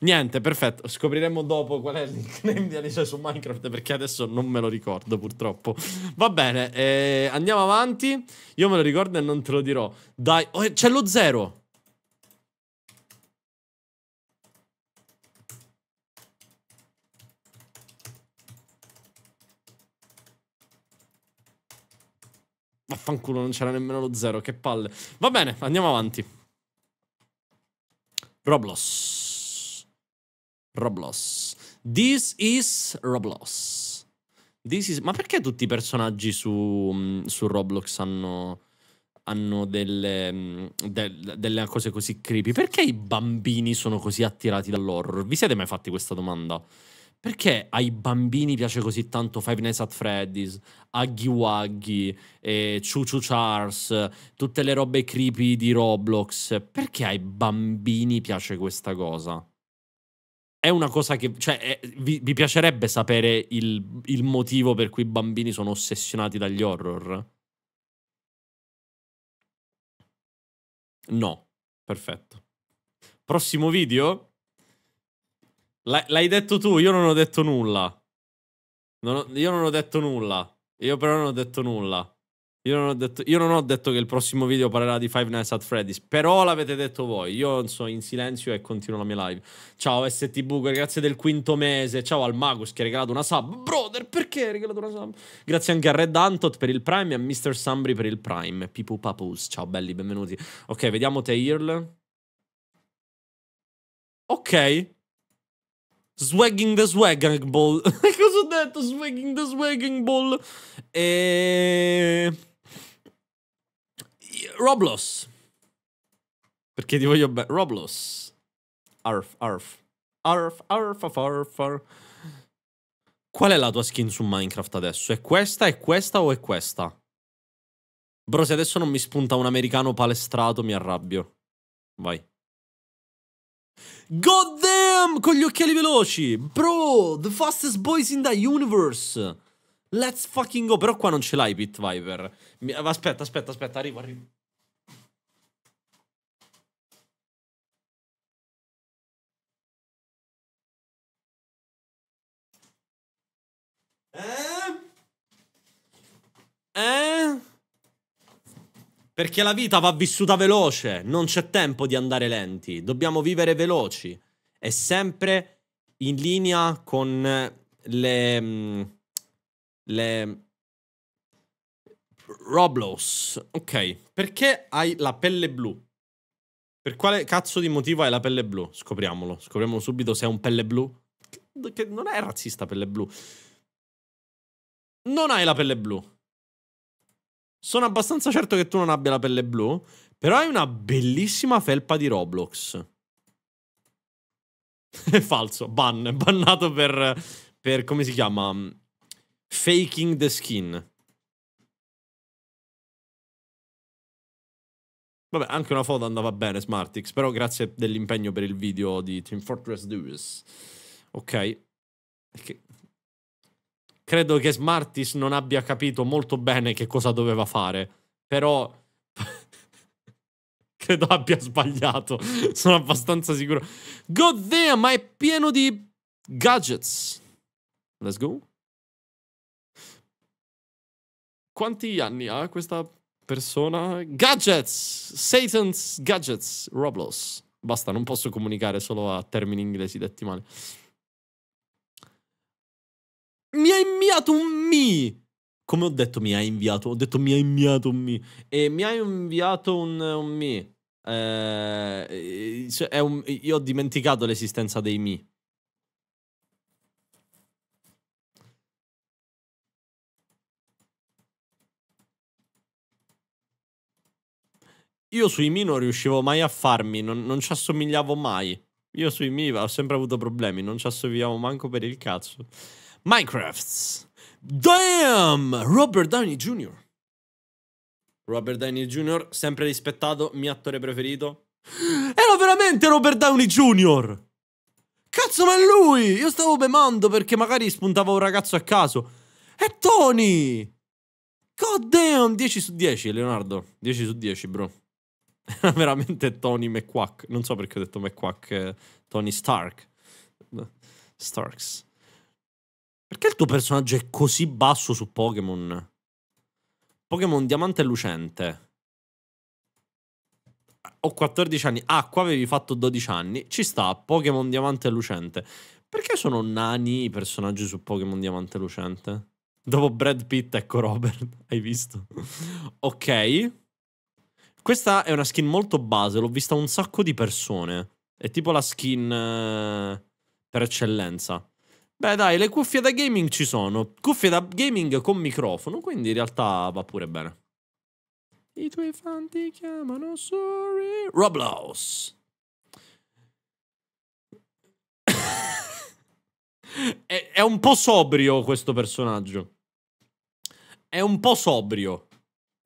Niente, perfetto. Scopriremo dopo qual è il nickname <laughs> di Alice su Minecraft perché adesso non me lo ricordo purtroppo. Va bene, eh, andiamo avanti. Io me lo ricordo e non te lo dirò. Dai, oh, c'è lo zero. Vaffanculo, non c'era nemmeno lo zero, che palle. Va bene, andiamo avanti. Roblox. Roblox. This is Roblox. This is... Ma perché tutti i personaggi su, mm, su Roblox hanno, hanno delle, mm, de, delle cose così creepy? Perché i bambini sono così attirati dall'horror? Vi siete mai fatti questa domanda? perché ai bambini piace così tanto Five Nights at Freddy's, Huggy Wuggy, eh, Choo Choo Charles, tutte le robe creepy di Roblox? Perché ai bambini piace questa cosa? È una cosa che... Cioè, è, vi, vi, piacerebbe sapere il, il motivo per cui i bambini sono ossessionati dagli horror? No. Perfetto. Prossimo video? L'hai detto tu, io non ho detto nulla. Non ho, io non ho detto nulla. Io però non ho detto nulla. Io non, ho detto, io non ho detto che il prossimo video parlerà di Five Nights at Freddy's, però l'avete detto voi. Io sono in silenzio e continuo la mia live. Ciao ST Booker, grazie del quinto mese. Ciao al Magus che ha regalato una sub. Brother, perché hai regalato una sub? Grazie anche a Red Antot per il Prime e a Mr. Sambri per il Prime. Pipu Papus, ciao belli, benvenuti. Ok, vediamo te, Earl. Ok, Swagging the Swagging Ball. <laughs> Cosa ho detto? Swagging the Swagging Ball. E... Roblox. Perché ti voglio bene. Roblox. Arf, arf. Arf, arf, arf, arf, arf. Qual è la tua skin su Minecraft adesso? È questa, è questa o è questa? Bro, se adesso non mi spunta un americano palestrato mi arrabbio. Vai. God damn! Con gli occhiali veloci! Bro, the fastest boys in the universe! Let's fucking go! Però qua non ce l'hai, Pit Viper. Mi... Aspetta, aspetta, aspetta, arrivo, arrivo. Eh? Eh? Perché la vita va vissuta veloce, non c'è tempo di andare lenti, dobbiamo vivere veloci. e sempre in linea con le... Mm, le... Roblox. Ok, perché hai la pelle blu? Per quale cazzo di motivo hai la pelle blu? Scopriamolo. Scopriamo subito se è un pelle blu. Che non è razzista pelle blu. Non hai la pelle blu. Sono abbastanza certo che tu non abbia la pelle blu, però hai una bellissima felpa di Roblox. <laughs> È falso, ban, bannato per, per, come si chiama? Faking the skin. Vabbè, anche una foto andava bene, Smartix, però grazie dell'impegno per il video di Team Fortress 2. Ok. Che, credo che Smartis non abbia capito molto bene che cosa doveva fare, però <laughs> credo abbia sbagliato, <laughs> sono abbastanza sicuro. God damn, ma è pieno di gadgets. Let's go. Quanti anni ha questa persona? Gadgets! Satan's Gadgets, Roblox. Basta, non posso comunicare solo a termini inglesi detti male. Mi ha inviato un mi! Come ho detto mi ha inviato? Ho detto mi ha inviato un mi. E mi ha inviato un, un mi. Eh, cioè un, io ho dimenticato l'esistenza dei mi. Io sui Mi non riuscivo mai a farmi, non, non, ci assomigliavo mai. Io sui Mi ho sempre avuto problemi, non ci assomigliavo manco per il cazzo. Minecrafts. Damn! Robert Downey Jr. Robert Downey Jr., sempre rispettato, mio attore preferito. Era veramente Robert Downey Jr. Cazzo, ma è lui! Io stavo bemando perché magari spuntava un ragazzo a caso. È Tony! God damn! 10 su 10, Leonardo. 10 su 10, bro. Era veramente Tony McQuack. Non so perché ho detto McQuack. Eh, Tony Stark. Starks. Perché il tuo personaggio è così basso su Pokémon? Pokémon Diamante Lucente. Ho 14 anni. Ah, qua avevi fatto 12 anni. Ci sta, Pokémon Diamante Lucente. Perché sono nani i personaggi su Pokémon Diamante Lucente? Dopo Brad Pitt, ecco Robert. <laughs> Hai visto? ok. Questa è una skin molto base. L'ho vista un sacco di persone. È tipo la skin eh, per eccellenza. Beh dai, le cuffie da gaming ci sono. Cuffie da gaming con microfono, quindi in realtà va pure bene. I tuoi fan ti chiamano sorry. Roblox. <laughs> è, è un po' sobrio questo personaggio. È un po' sobrio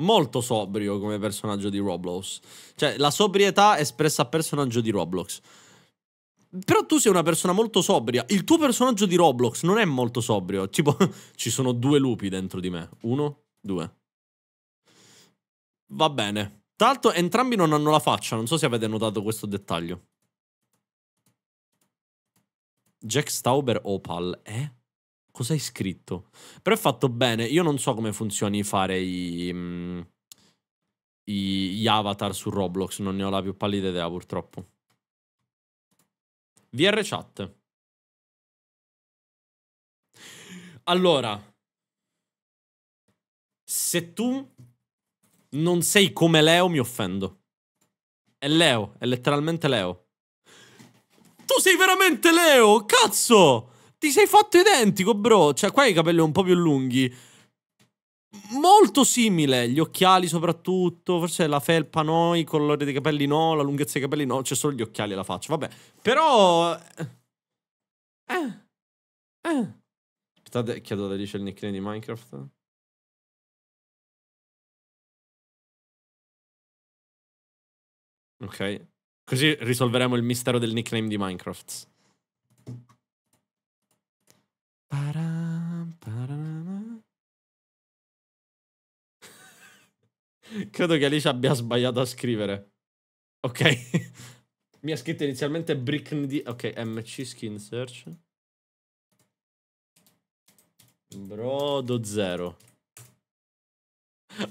molto sobrio come personaggio di Roblox. Cioè, la sobrietà espressa a personaggio di Roblox. Però tu sei una persona molto sobria. Il tuo personaggio di Roblox non è molto sobrio. <laughs> Tipo, ci sono due lupi dentro di me. Uno, due. Va bene. Tra l'altro entrambi non hanno la faccia. Non so se avete notato questo dettaglio. Jack Stauber Opal, eh? Cos'hai scritto? Però è fatto bene. Io non so come funzioni fare i, mh, mm, i, gli avatar su Roblox. Non ne ho la più pallida idea, purtroppo. VR chat. Allora, se tu non sei come Leo, mi offendo. È Leo, è letteralmente Leo. Tu sei veramente Leo, cazzo! Ti sei fatto identico, bro. Cioè, qua hai i capelli un po' più lunghi molto simile, gli occhiali soprattutto, forse la felpa no, i colori dei capelli no, la lunghezza dei capelli no, c'è solo gli occhiali e la faccia, vabbè. Però... Eh. Eh. eh. Aspettate, chiedo da lì c'è il nickname di Minecraft. Ok. Così risolveremo il mistero del nickname di Minecraft. Param, param. Credo che Alice abbia sbagliato a scrivere. Ok. <laughs> Mi ha scritto inizialmente Brickn Ok, MC Skin Search. Brodo zero.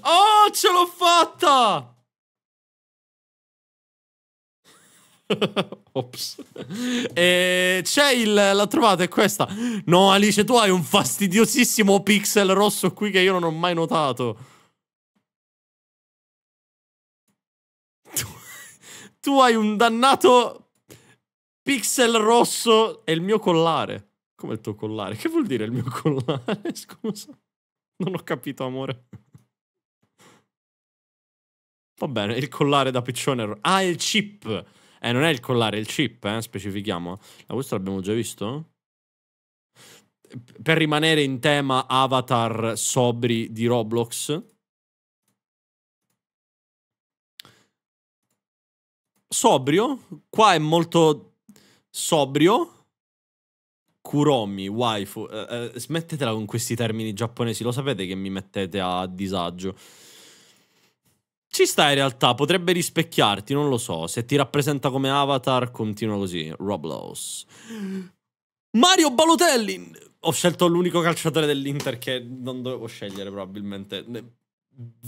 Oh, ce l'ho fatta! <laughs> Ops. E c'è il... La trovate, è questa. No, Alice, tu hai un fastidiosissimo pixel rosso qui che io non ho mai notato. tu hai un dannato pixel rosso e il mio collare. Come il tuo collare? Che vuol dire il mio <laughs> collare? Scusa. Non ho capito, amore. Va bene, il collare da piccione. Ah, il chip. Eh, non è il collare, è il chip, eh, specifichiamo. La vostra l'abbiamo già visto? Per rimanere in tema avatar sobri di Roblox, sobrio. Qua è molto sobrio. Kuromi, waifu. Eh, eh, smettetela con questi termini giapponesi, lo sapete che mi mettete a disagio. Ci sta in realtà, potrebbe rispecchiarti, non lo so. Se ti rappresenta come avatar, continua così. Roblox. Mario Balotelli! Ho scelto l'unico calciatore dell'Inter che non dovevo scegliere probabilmente.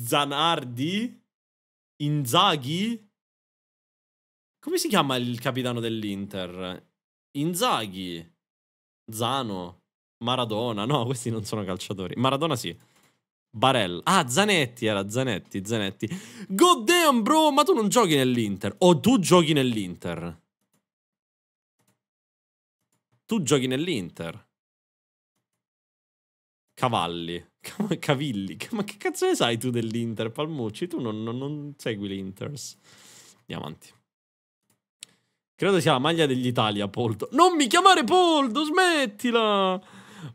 Zanardi? Inzaghi? Come si chiama il capitano dell'Inter? Inzaghi. Zano. Maradona. No, questi non sono calciatori. Maradona sì. Barella. Ah, Zanetti era Zanetti, Zanetti. God damn, bro, ma tu non giochi nell'Inter. O tu giochi nell'Inter. Tu giochi nell'Inter. Cavalli. cavilli. Ma che cazzo ne sai tu dell'Inter, Palmucci? Tu non, non, non segui l'Inters. Andiamo avanti. Credo sia la maglia degli Italia, Poldo. Non mi chiamare Poldo, smettila!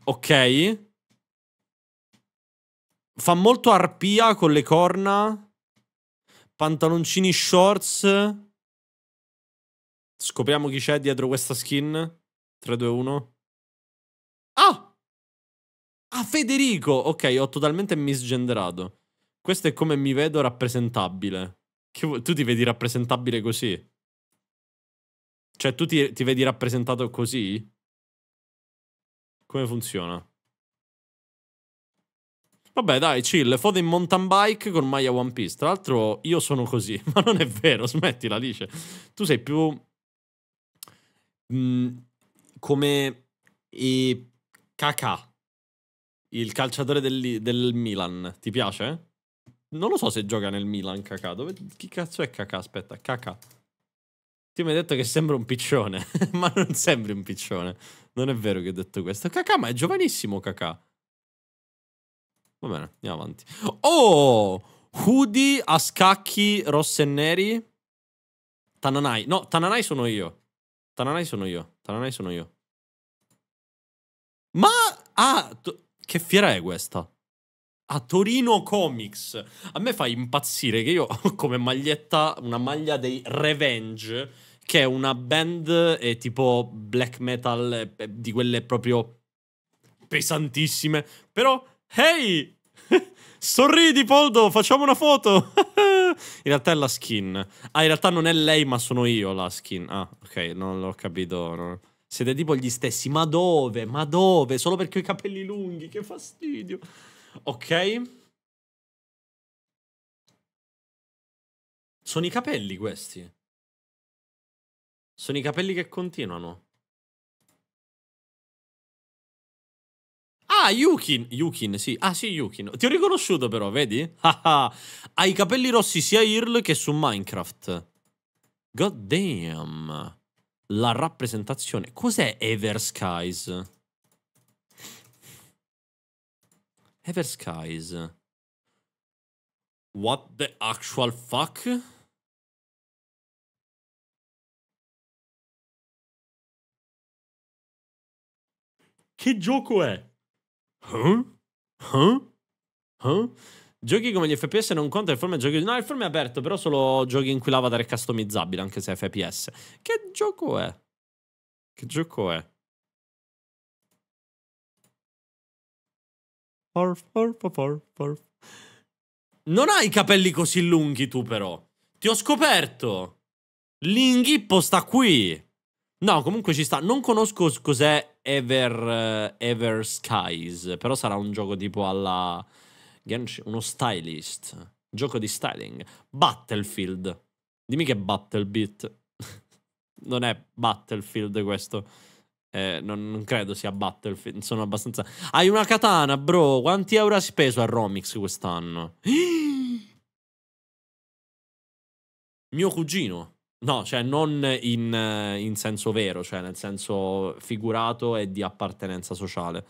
Ok. Fa molto arpia con le corna. Pantaloncini shorts. Scopriamo chi c'è dietro questa skin. 3, 2, 1. Ah! Ah, Federico! Ok, ho totalmente misgenderato. Questo è come mi vedo rappresentabile. Che tu ti vedi rappresentabile così? Cioè, tu ti, ti vedi rappresentato così? Come funziona? Vabbè, dai, chill. Foto in mountain bike con Maya One Piece. Tra l'altro, io sono così. <laughs> Ma non è vero, smettila, dice. Tu sei più. Mm, come. E. Kakà. Il calciatore del, del, Milan. Ti piace? Non lo so se gioca nel Milan, Kakà. Dove... Chi cazzo è Kakà? Aspetta, Kakà. Ti mi hai detto che sembra un piccione, <laughs> ma non sembri un piccione. Non è vero che ho detto questo. Cacà, ma è giovanissimo Cacà. Va bene, andiamo avanti. Oh! Hoodie a scacchi rossi e neri. Tananai. No, Tananai sono io. Tananai sono io. Tananai sono io. Ma... Ah, che fiera è questa? a Torino Comics. A me fa impazzire che io ho <laughs> come maglietta una maglia dei Revenge, che è una band eh, tipo black metal, eh, di quelle proprio pesantissime. Però, hey! <laughs> Sorridi, Poldo, facciamo una foto! <laughs> in realtà è la skin. Ah, in realtà non è lei, ma sono io la skin. Ah, ok, non l'ho capito. No. Siete tipo gli stessi. Ma dove? Ma dove? Solo perché ho i capelli lunghi, che fastidio. Ok. Sono i capelli questi. Sono i capelli che continuano. Ah, Yukin. Yukin, sì. Ah, sì, Yukin. Ti ho riconosciuto però, vedi? <laughs> Hai i capelli rossi sia Earl che su Minecraft. God damn. La rappresentazione. Cos'è Ever Skies? Ever Skies. What the actual fuck? Che gioco è? Huh? Huh? Huh? Giochi come gli FPS non conta il format giochi. No, il format è aperto, però solo giochi in cui l'avatar è customizzabile, anche se è FPS. Che gioco è? Che gioco è? Orf, orf, orf, orf. Non hai i capelli così lunghi tu però. Ti ho scoperto. L'inghippo sta qui. No, comunque ci sta. Non conosco cos'è Ever, uh, Ever Skies, però sarà un gioco tipo alla... Uno stylist. Gioco di styling. Battlefield. Dimmi che è Battle <laughs> non è Battlefield questo. Eh, non, non, credo sia Battlefield. Sono abbastanza. Hai una katana, bro. Quanti euro hai speso a Romix quest'anno? <gasps> Mio cugino. No, cioè non in, eh, in, senso vero, cioè nel senso figurato e di appartenenza sociale.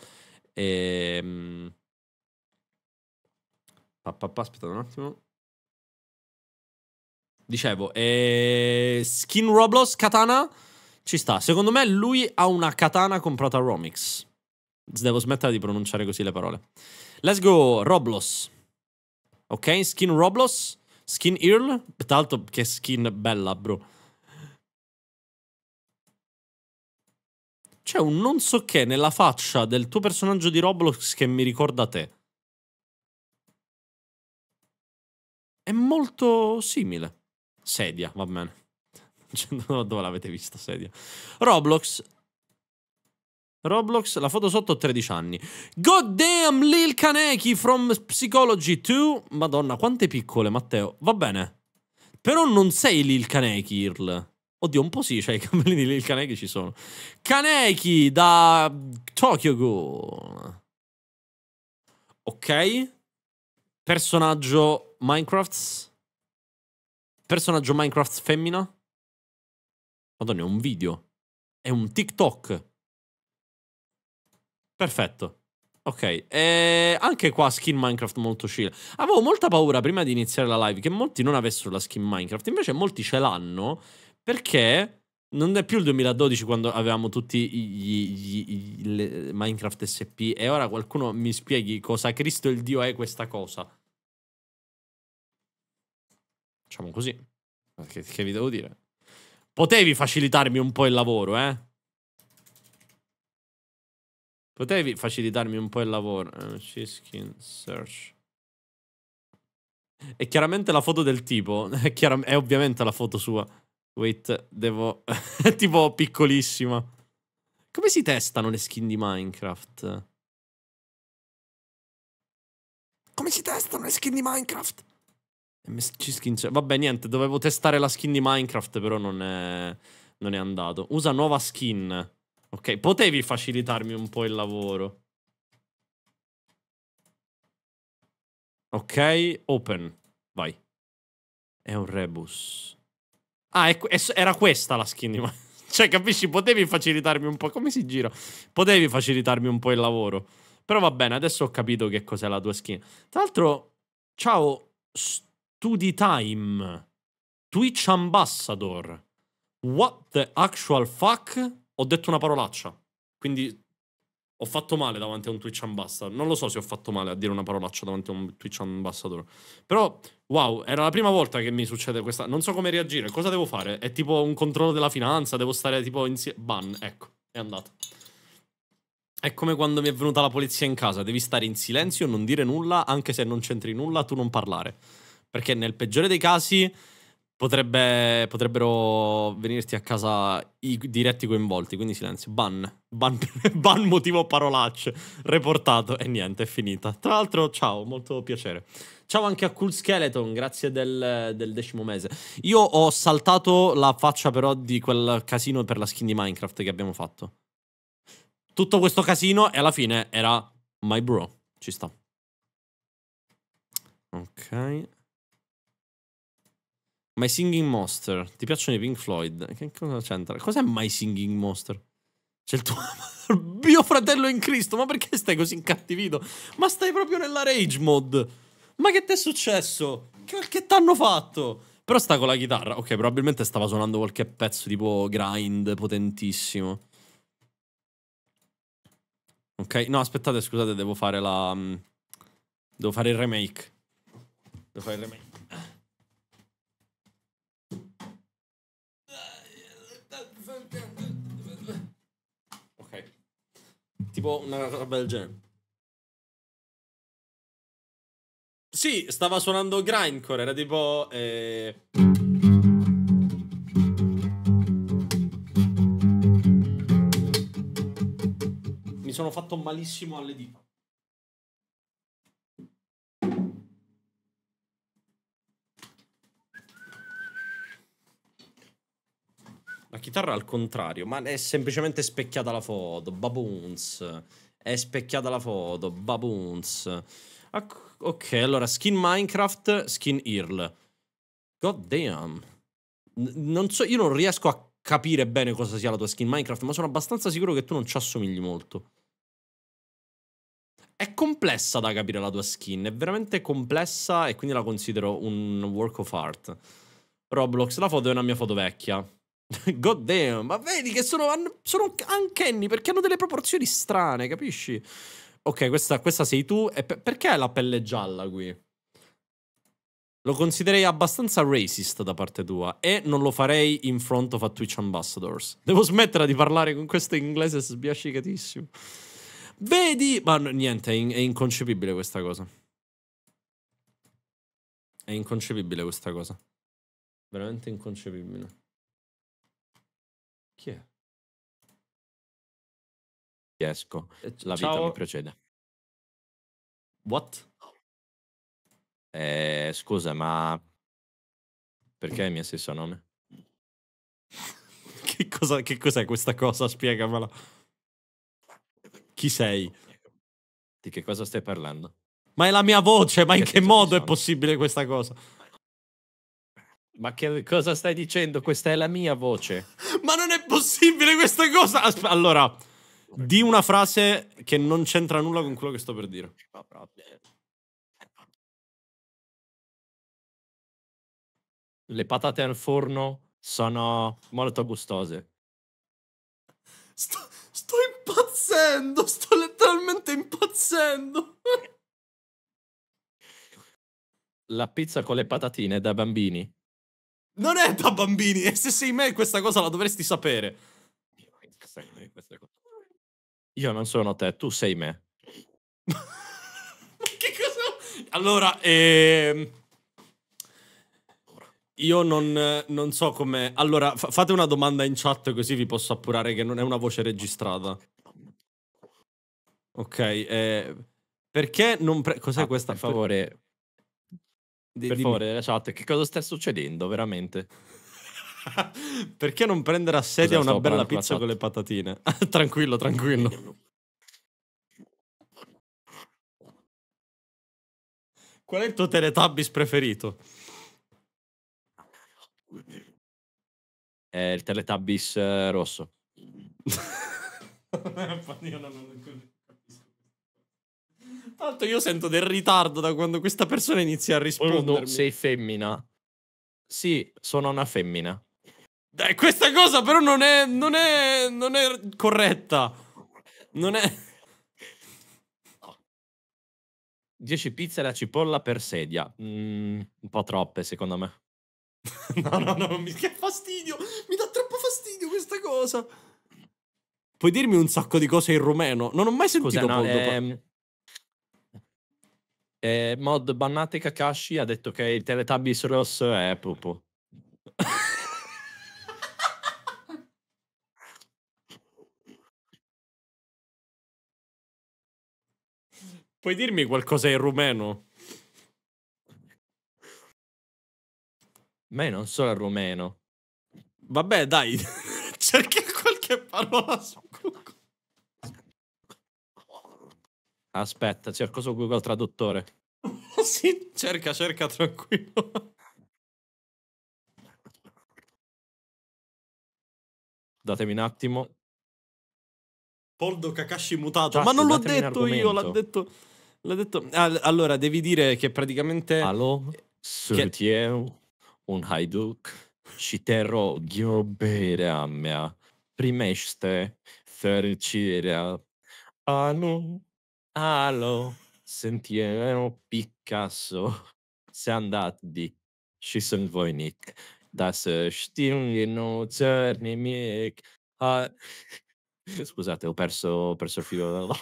E... Ehm, aspetta un attimo. Dicevo, e... Eh, Skin Roblox Katana ci sta. Secondo me lui ha una katana comprata a Romix. Devo smettere di pronunciare così le parole. Let's go, Roblos. Ok, skin Roblos. Skin Earl. Tra l'altro che skin bella, bro. C'è un non so che nella faccia del tuo personaggio di Roblox che mi ricorda te. È molto simile. Sedia, va bene. <laughs> Non no, dove l'avete vista sedia? Roblox. Roblox, la foto sotto 13 anni. God damn Lil Kaneki from Psychology 2. Madonna, quante piccole, Matteo. Va bene. Però non sei Lil Kaneki, Earl. Oddio, un po' sì, cioè i capelli di Lil Kaneki ci sono. Kaneki da Tokyo Go. Ok. Personaggio Minecraft. Personaggio Minecraft femmina. Madonna, è un video. È un TikTok. Perfetto. Ok, e anche qua skin Minecraft molto chill. Avevo molta paura prima di iniziare la live che molti non avessero la skin Minecraft, invece molti ce l'hanno perché non è più il 2012 quando avevamo tutti gli, gli, gli Minecraft SP e ora qualcuno mi spieghi cosa Cristo il Dio è questa cosa. Facciamo così. Che, che vi devo dire? Potevi facilitarmi un po' il lavoro, eh? Potevi facilitarmi un po' il lavoro. Uh, eh, skin search. È chiaramente la foto del tipo. <laughs> È, è ovviamente la foto sua. Wait, devo... È <laughs> tipo piccolissima. Come si testano le skin di Minecraft? Come si testano le skin di Minecraft? MSC skin. Vabbè, niente, dovevo testare la skin di Minecraft, però non è, non è andato. Usa nuova skin. Ok, potevi facilitarmi un po' il lavoro. Ok, open. Vai. È un rebus. Ah, è, è, era questa la skin di Minecraft. <laughs> Cioè, capisci? Potevi facilitarmi un po'. Come si gira? Potevi facilitarmi un po' il lavoro. Però va bene, adesso ho capito che cos'è la tua skin. Tra l'altro, ciao, st- To the Time, Twitch Ambassador, What the actual fuck? Ho detto una parolaccia, quindi ho fatto male davanti a un Twitch Ambassador. Non lo so se ho fatto male a dire una parolaccia davanti a un Twitch Ambassador. Però, wow, era la prima volta che mi succede questa. Non so come reagire, cosa devo fare? È tipo un controllo della finanza, devo stare tipo insieme... Ban, ecco, è andato. È come quando mi è venuta la polizia in casa, devi stare in silenzio, non dire nulla, anche se non c'entri nulla, tu non parlare. Perché nel peggiore dei casi potrebbe, potrebbero venirti a casa i diretti coinvolti. Quindi silenzio, ban. Ban, <laughs> ban motivo parolacce. Reportato e niente, è finita. Tra l'altro, ciao, molto piacere. Ciao anche a Cool Skeleton, grazie del, del, decimo mese. Io ho saltato la faccia però di quel casino per la skin di Minecraft che abbiamo fatto. Tutto questo casino e alla fine era My Bro. Ci sta. Ok. My Singing Monster. Ti piacciono i Pink Floyd? Che cosa c'entra? Cos'è My Singing Monster? C'è il tuo <laughs> mio fratello in Cristo, ma perché stai così incattivito? Ma stai proprio nella rage mod. Ma che ti è successo? Che, che t'hanno fatto? Però sta con la chitarra. Ok, probabilmente stava suonando qualche pezzo tipo grind potentissimo. Ok, no, aspettate, scusate, devo fare la... Mm, devo fare il remake. Devo fare il remake. Tipo una roba del genere. Sì, stava suonando grindcore, era tipo... Eh... Mi sono fatto malissimo alle dita. chitarra al contrario, ma è semplicemente specchiata la foto, baboons. È specchiata la foto, baboons. Ah, ok, allora, skin Minecraft, skin Earl. God damn. non so, io non riesco a capire bene cosa sia la tua skin Minecraft, ma sono abbastanza sicuro che tu non ci assomigli molto. È complessa da capire la tua skin, è veramente complessa e quindi la considero un work of art. Roblox, la foto è una mia foto vecchia. <laughs> God damn, ma vedi che sono, sono uncanny perché hanno delle proporzioni strane, capisci? Ok, questa, questa sei tu. E per, perché hai la pelle gialla qui? Lo considerei abbastanza racist da parte tua e non lo farei in front of a Twitch ambassadors. Devo smettere di parlare con questo inglese sbiascicatissimo. Vedi, ma no, niente, è, in, è inconcepibile questa cosa. È inconcepibile questa cosa. Veramente inconcepibile. Chi è? Esco, la vita mi precede. What? Eh, scusa, ma perché il mio stesso nome? <laughs> che, cosa, che cos'è questa cosa? Spiegamela. Chi sei? Di che cosa stai parlando? Ma è la mia voce, ma che in che modo è possibile questa cosa? Ma che cosa stai dicendo? Questa è la mia voce. <laughs> Ma non è possibile questa cosa! Asp allora, di una frase che non c'entra nulla con quello che sto per dire. Eh. Le patate al forno sono molto gustose. Sto, sto impazzendo, sto letteralmente impazzendo. La pizza con le patatine da bambini non è da bambini, e se sei me questa cosa la dovresti sapere. Io non sono te, tu sei me. <laughs> che cosa? Allora, ehm... Io non, non so come... Allora, fa fate una domanda in chat così vi posso appurare che non è una voce registrata. Ok, eh... Perché non... Pre... Cos'è ah, questa? Per favore, di, per favore, la chat, che cosa sta succedendo veramente? <laughs> Perché non prendere a sedia una bella pizza con le patatine? <laughs> tranquillo, tranquillo. Qual è il tuo Teletubbies preferito? È eh, il Teletubbies eh, rosso. <laughs> Io non ho così. Tanto io sento del ritardo da quando questa persona inizia a rispondere. Sei femmina. Sì, sono una femmina. Dai, questa cosa però non è, non è, non è corretta. Non è... 10 pizze alla cipolla per sedia. Mm, un po' troppe, secondo me. <laughs> no, no, no, mi... che fastidio! Mi dà troppo fastidio questa cosa. Puoi dirmi un sacco di cose in rumeno? Non ho mai sentito Scusa, no, ehm... Eh, mod bannate Kakashi ha detto che il Teletubbies rosso è Popo. Puoi dirmi qualcosa in rumeno? Ma non so il rumeno. Vabbè, dai, <laughs> cerchi qualche parola su. Aspetta, cerco su Google Traduttore. <laughs> sì, cerca, cerca tranquillo. Datemi un attimo. Poldo Kakashi mutato. Esatto, Ma non l'ho detto io, l'ha detto, l'ha detto. allora, devi dire che praticamente. Allo, che... un Haiduk, Ci Shitero Gyoberamea, Primeste, Fercirea, Anu, allo, sentiero Picasso. Se andate di, sunt voinic. Dar să știm din nou țări nimic. Ah, scusate, ho perso, ho perso il filo della...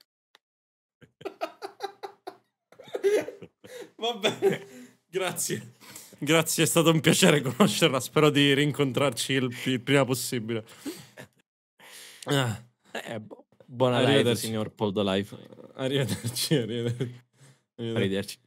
<laughs> Va bene, grazie. Grazie, è stato un piacere conoscerla. Spero di rincontrarci il, il prima possibile. Ah. Eh, bu buona live, signor Poldo Life. Arrivederci, arrivederci. Arrivederci.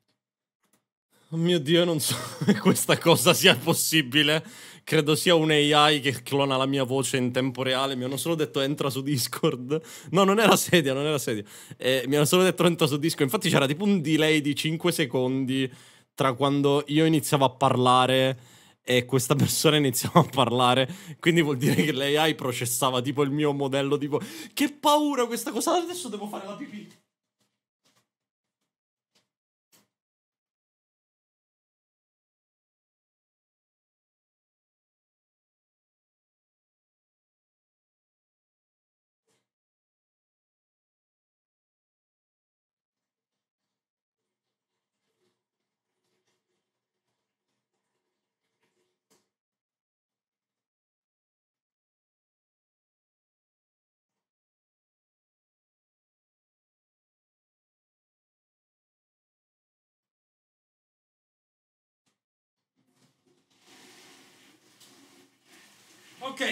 Oh mio Dio, non so se <laughs> questa cosa sia possibile. Credo sia un AI che clona la mia voce in tempo reale. Mi hanno solo detto entra su Discord. No, non era sedia, non era sedia. Eh, mi hanno solo detto entra su Discord. Infatti c'era tipo un delay di 5 secondi tra quando io iniziavo a parlare e questa persona iniziava a parlare, quindi vuol dire che l'AI processava tipo il mio modello, tipo che paura questa cosa, adesso devo fare la pipì.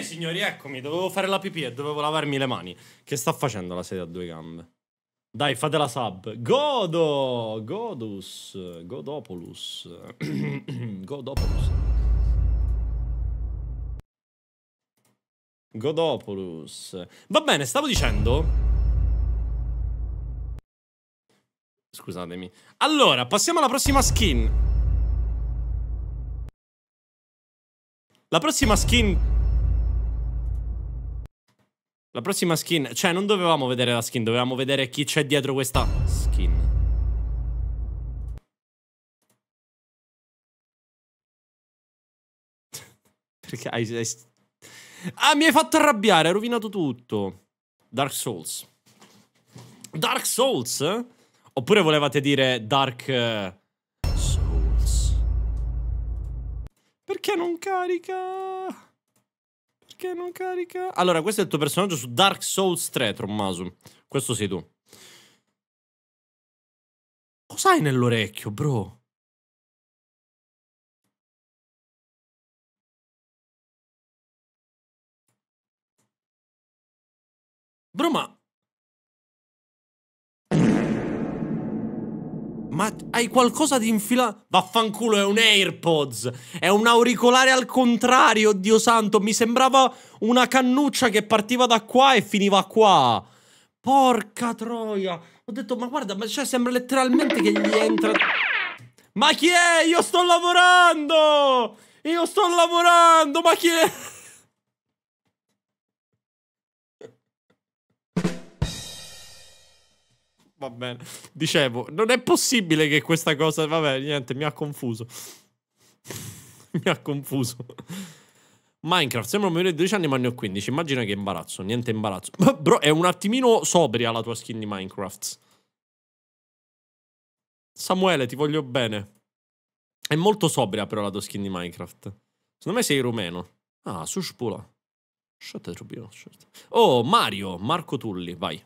Attenzione eh, signori, eccomi, dovevo fare la pipì e dovevo lavarmi le mani. Che sta facendo la sedia a due gambe? Dai, fate la sub. Godo, Godus, Godopolus. <clears throat> Godopolus. Godopolus. Va bene, stavo dicendo... Scusatemi. Allora, passiamo alla prossima skin. La prossima skin la prossima skin... Cioè, non dovevamo vedere la skin, dovevamo vedere chi c'è dietro questa skin. <laughs> Perché hai, hai... Ah, mi hai fatto arrabbiare, hai rovinato tutto. Dark Souls. Dark Souls? Oppure volevate dire Dark... Eh, Souls? Perché non carica? Perché non carica? Allora, questo è il tuo personaggio su Dark Souls 3, Trommasu. Questo sei tu. Cos'hai nell'orecchio, bro? Bro, ma ma hai qualcosa di infilato? Vaffanculo, è un AirPods! È un auricolare al contrario, Dio santo! Mi sembrava una cannuccia che partiva da qua e finiva qua! Porca troia! Ho detto, ma guarda, ma cioè, sembra letteralmente che gli entra... Ma chi è? Io sto lavorando! Io sto lavorando, ma chi è? Va bene. Dicevo, non è possibile che questa cosa... Vabbè, niente, mi ha confuso. <laughs> mi ha confuso. Minecraft, sembra un minore di 12 anni ma ne ho 15. Immagina che imbarazzo, niente imbarazzo. Bro, è un attimino sobria la tua skin di Minecraft. Samuele, ti voglio bene. È molto sobria però la tua skin di Minecraft. Secondo me sei rumeno. Ah, su spula. Oh, Mario, Marco Tulli, vai.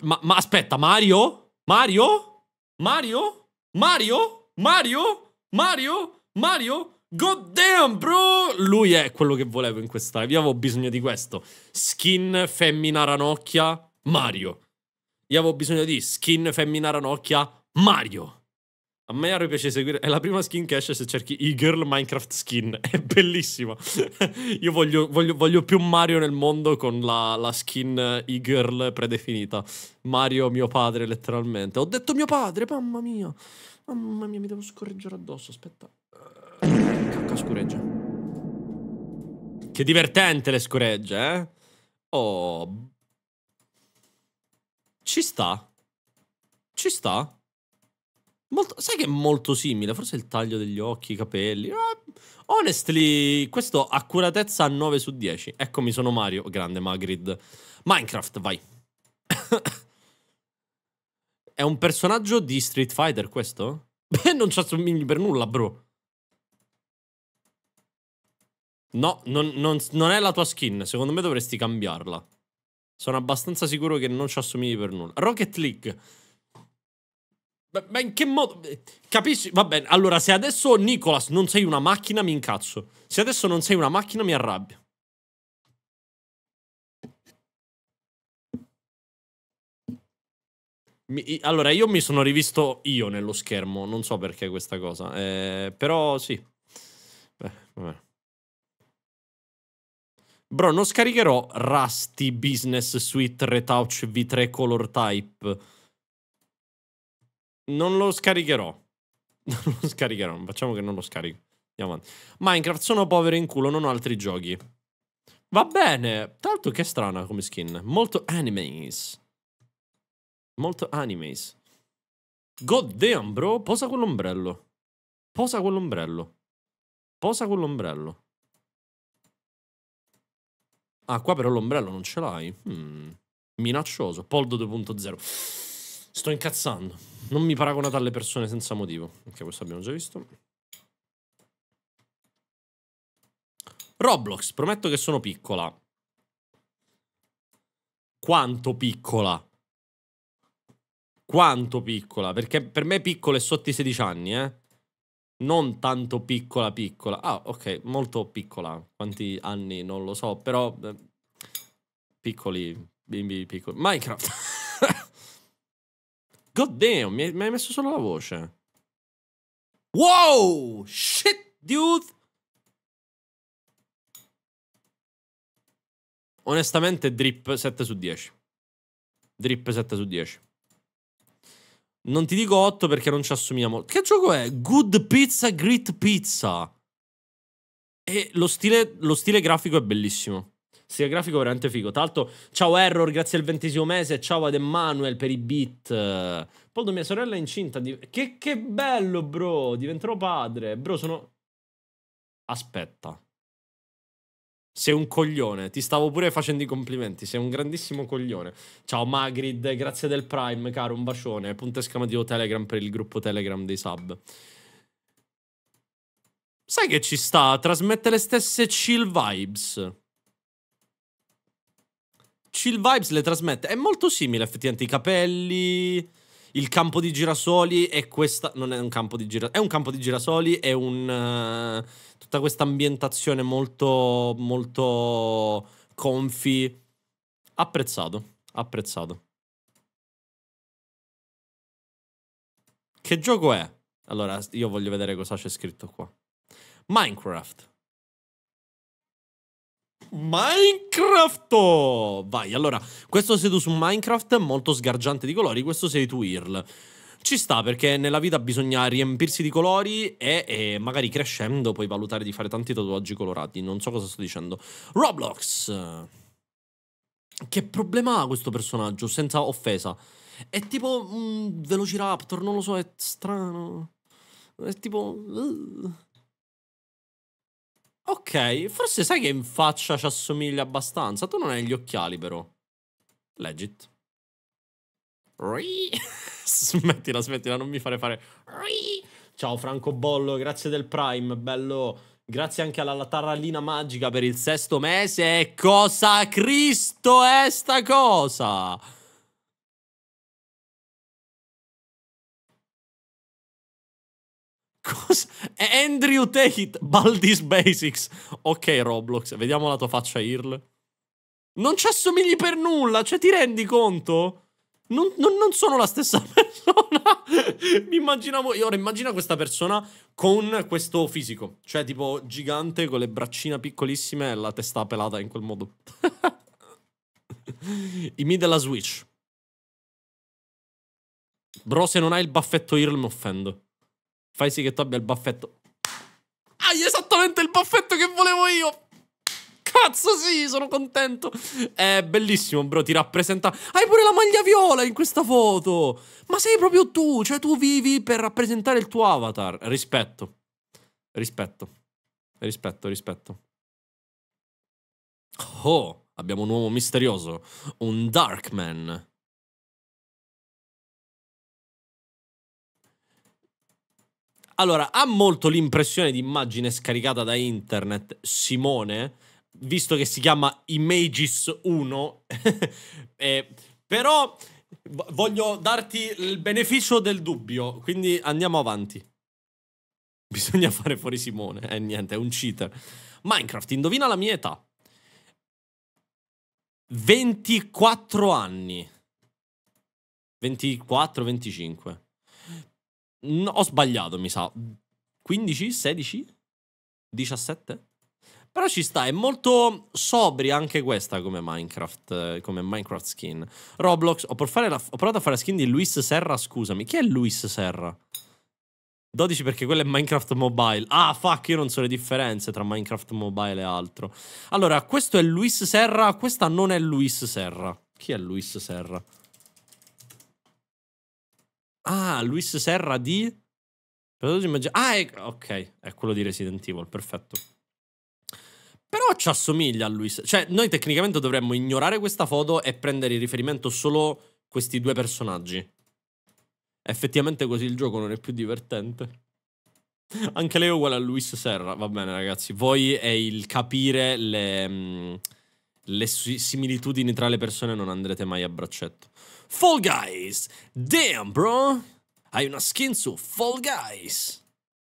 Ma, ma aspetta, Mario? Mario? Mario? Mario? Mario? Mario? Mario? God damn, bro! Lui è quello che volevo in questa live. Io avevo bisogno di questo. Skin, femmina, ranocchia, Mario. Io avevo bisogno di skin, femmina, ranocchia, Mario. A me Mario piace seguire. È la prima skin che esce se cerchi i girl Minecraft skin. <laughs> È bellissima. <laughs> Io voglio, voglio, voglio, più Mario nel mondo con la, la skin eh, i girl predefinita. Mario mio padre, letteralmente. Ho detto mio padre, mamma mia. Mamma mia, mi devo scorreggere addosso. Aspetta. Eh, cacca scureggia. Che divertente le scuregge, eh? Oh. Ci sta. Ci sta. Molto, sai che è molto simile, forse il taglio degli occhi, i capelli. Eh, honestly, questo accuratezza a 9 su 10. Eccomi, sono Mario, grande Magrid. Minecraft, vai. <coughs> è un personaggio di Street Fighter questo? Beh, <laughs> non ci assomigli per nulla, bro. No, non, non, non, è la tua skin. Secondo me dovresti cambiarla. Sono abbastanza sicuro che non ci assomigli per nulla. Rocket League. Ma in che modo? Eh, capisci? Va bene, allora se adesso Nicolas non sei una macchina mi incazzo. Se adesso non sei una macchina mi arrabbio. Mi... allora io mi sono rivisto io nello schermo, non so perché questa cosa, eh, però sì. Beh, vabbè. Bro, non scaricherò Rusty Business Suite Retouch V3 Color Type non lo scaricherò. <laughs> Non lo scaricherò, facciamo che non lo scarico. Andiamo avanti. Minecraft, sono povero in culo, non ho altri giochi. Va bene. Tanto che strana come skin. Molto animes. Molto animes. God damn, bro. Posa quell'ombrello. Posa quell'ombrello. Posa quell'ombrello. Ah, qua però l'ombrello non ce l'hai. Hmm. Minaccioso. Poldo 2.0. Sto incazzando. Non mi paragonate alle persone senza motivo. Ok, questo abbiamo già visto. Roblox, prometto che sono piccola. Quanto piccola? Quanto piccola? Perché per me piccola è sotto i 16 anni, eh? Non tanto piccola piccola. Ah, ok, molto piccola. Quanti anni non lo so, però... Eh, piccoli, bimbi piccoli. Minecraft. <laughs> God damn, mi hai messo solo la voce. Wow! Shit, dude! Onestamente, drip 7 su 10. Drip 7 su 10. Non ti dico 8 perché non ci assumiamo. Che gioco è? Good Pizza, Great Pizza. E lo stile, lo stile grafico è bellissimo stile grafico veramente figo. Tanto, ciao Error, grazie al ventesimo mese, ciao ad Emanuel per i beat. Poldo, mia sorella è incinta di... Che, che bello, bro, diventerò padre. Bro, sono... Aspetta. Sei un coglione. Ti stavo pure facendo i complimenti. Sei un grandissimo coglione. Ciao Magrid, grazie del Prime, caro. Un bacione. Punto esclamativo Telegram per il gruppo Telegram dei sub. Sai che ci sta? Trasmette le stesse chill vibes chill vibes le trasmette. È molto simile effettivamente i capelli, il campo di girasoli e questa non è un campo di girasoli, è un campo di girasoli è un uh, tutta questa ambientazione molto molto confi apprezzato, apprezzato. Che gioco è? Allora, io voglio vedere cosa c'è scritto qua. Minecraft. Minecraft! Vai, allora, questo sei tu su Minecraft, molto sgargiante di colori, questo sei tu Earl. Ci sta perché nella vita bisogna riempirsi di colori e, e, magari crescendo puoi valutare di fare tanti tatuaggi colorati. Non so cosa sto dicendo. Roblox. Che problema ha questo personaggio, senza offesa? È tipo un Velociraptor, non lo so, è strano. È tipo... Uh. Ok, forse sai che in faccia ci assomiglia abbastanza. Tu non hai gli occhiali, però. Legit. <laughs> smettila, smettila, non mi fare fare. Ciao Franco Bollo, grazie del Prime, bello. Grazie anche alla tarallina magica per il sesto mese. Cosa Cristo è sta cosa? Cosa? <laughs> Andrew Tate, Baldi's Basics. Ok, Roblox, vediamo la tua faccia, Earl. Non ci assomigli per nulla, cioè ti rendi conto? Non, non, non sono la stessa <laughs> persona. Mi immaginavo. Io ora immagina questa persona con questo fisico. Cioè, tipo gigante, con le braccine piccolissime e la testa pelata in quel modo. <laughs> I mi della Switch. Bro, se non hai il baffetto Earl, mi offendo. Fai sì che tu abbia il baffetto. Hai ah, esattamente il baffetto che volevo io! Cazzo sì, sono contento! È bellissimo, bro, ti rappresenta... Hai pure la maglia viola in questa foto! Ma sei proprio tu, cioè tu vivi per rappresentare il tuo avatar. Rispetto. Rispetto. Rispetto, rispetto. Oh, abbiamo un uomo misterioso. Un Darkman. Allora, ha molto l'impressione di immagine scaricata da internet Simone, visto che si chiama Images 1, <laughs> eh, però voglio darti il beneficio del dubbio, quindi andiamo avanti. Bisogna <laughs> fare fuori Simone, eh niente, è un cheater. Minecraft, indovina la mia età. 24 anni. 24, 25. No, ho sbagliato, mi sa. 15, 16, 17? Però ci sta, è molto sobria anche questa come Minecraft, come Minecraft skin. Roblox, ho, la, ho provato a fare la skin di Luis Serra, scusami. Chi è Luis Serra? 12 perché quello è Minecraft Mobile. Ah, fuck, io non so le differenze tra Minecraft Mobile e altro. Allora, questo è Luis Serra, questa non è Luis Serra. Chi è Luis Serra? Ah, Luis Serra di... Ah, è... ok, è quello di Resident Evil, perfetto. Però ci assomiglia a Luis. Cioè, noi tecnicamente dovremmo ignorare questa foto e prendere in riferimento solo questi due personaggi. Effettivamente così il gioco non è più divertente. Anche lei è uguale a Luis Serra. Va bene, ragazzi. Voi è il capire le, mm, le similitudini tra le persone non andrete mai a braccetto. Fall Guys. Damn, bro. Hai una skin su Fall Guys.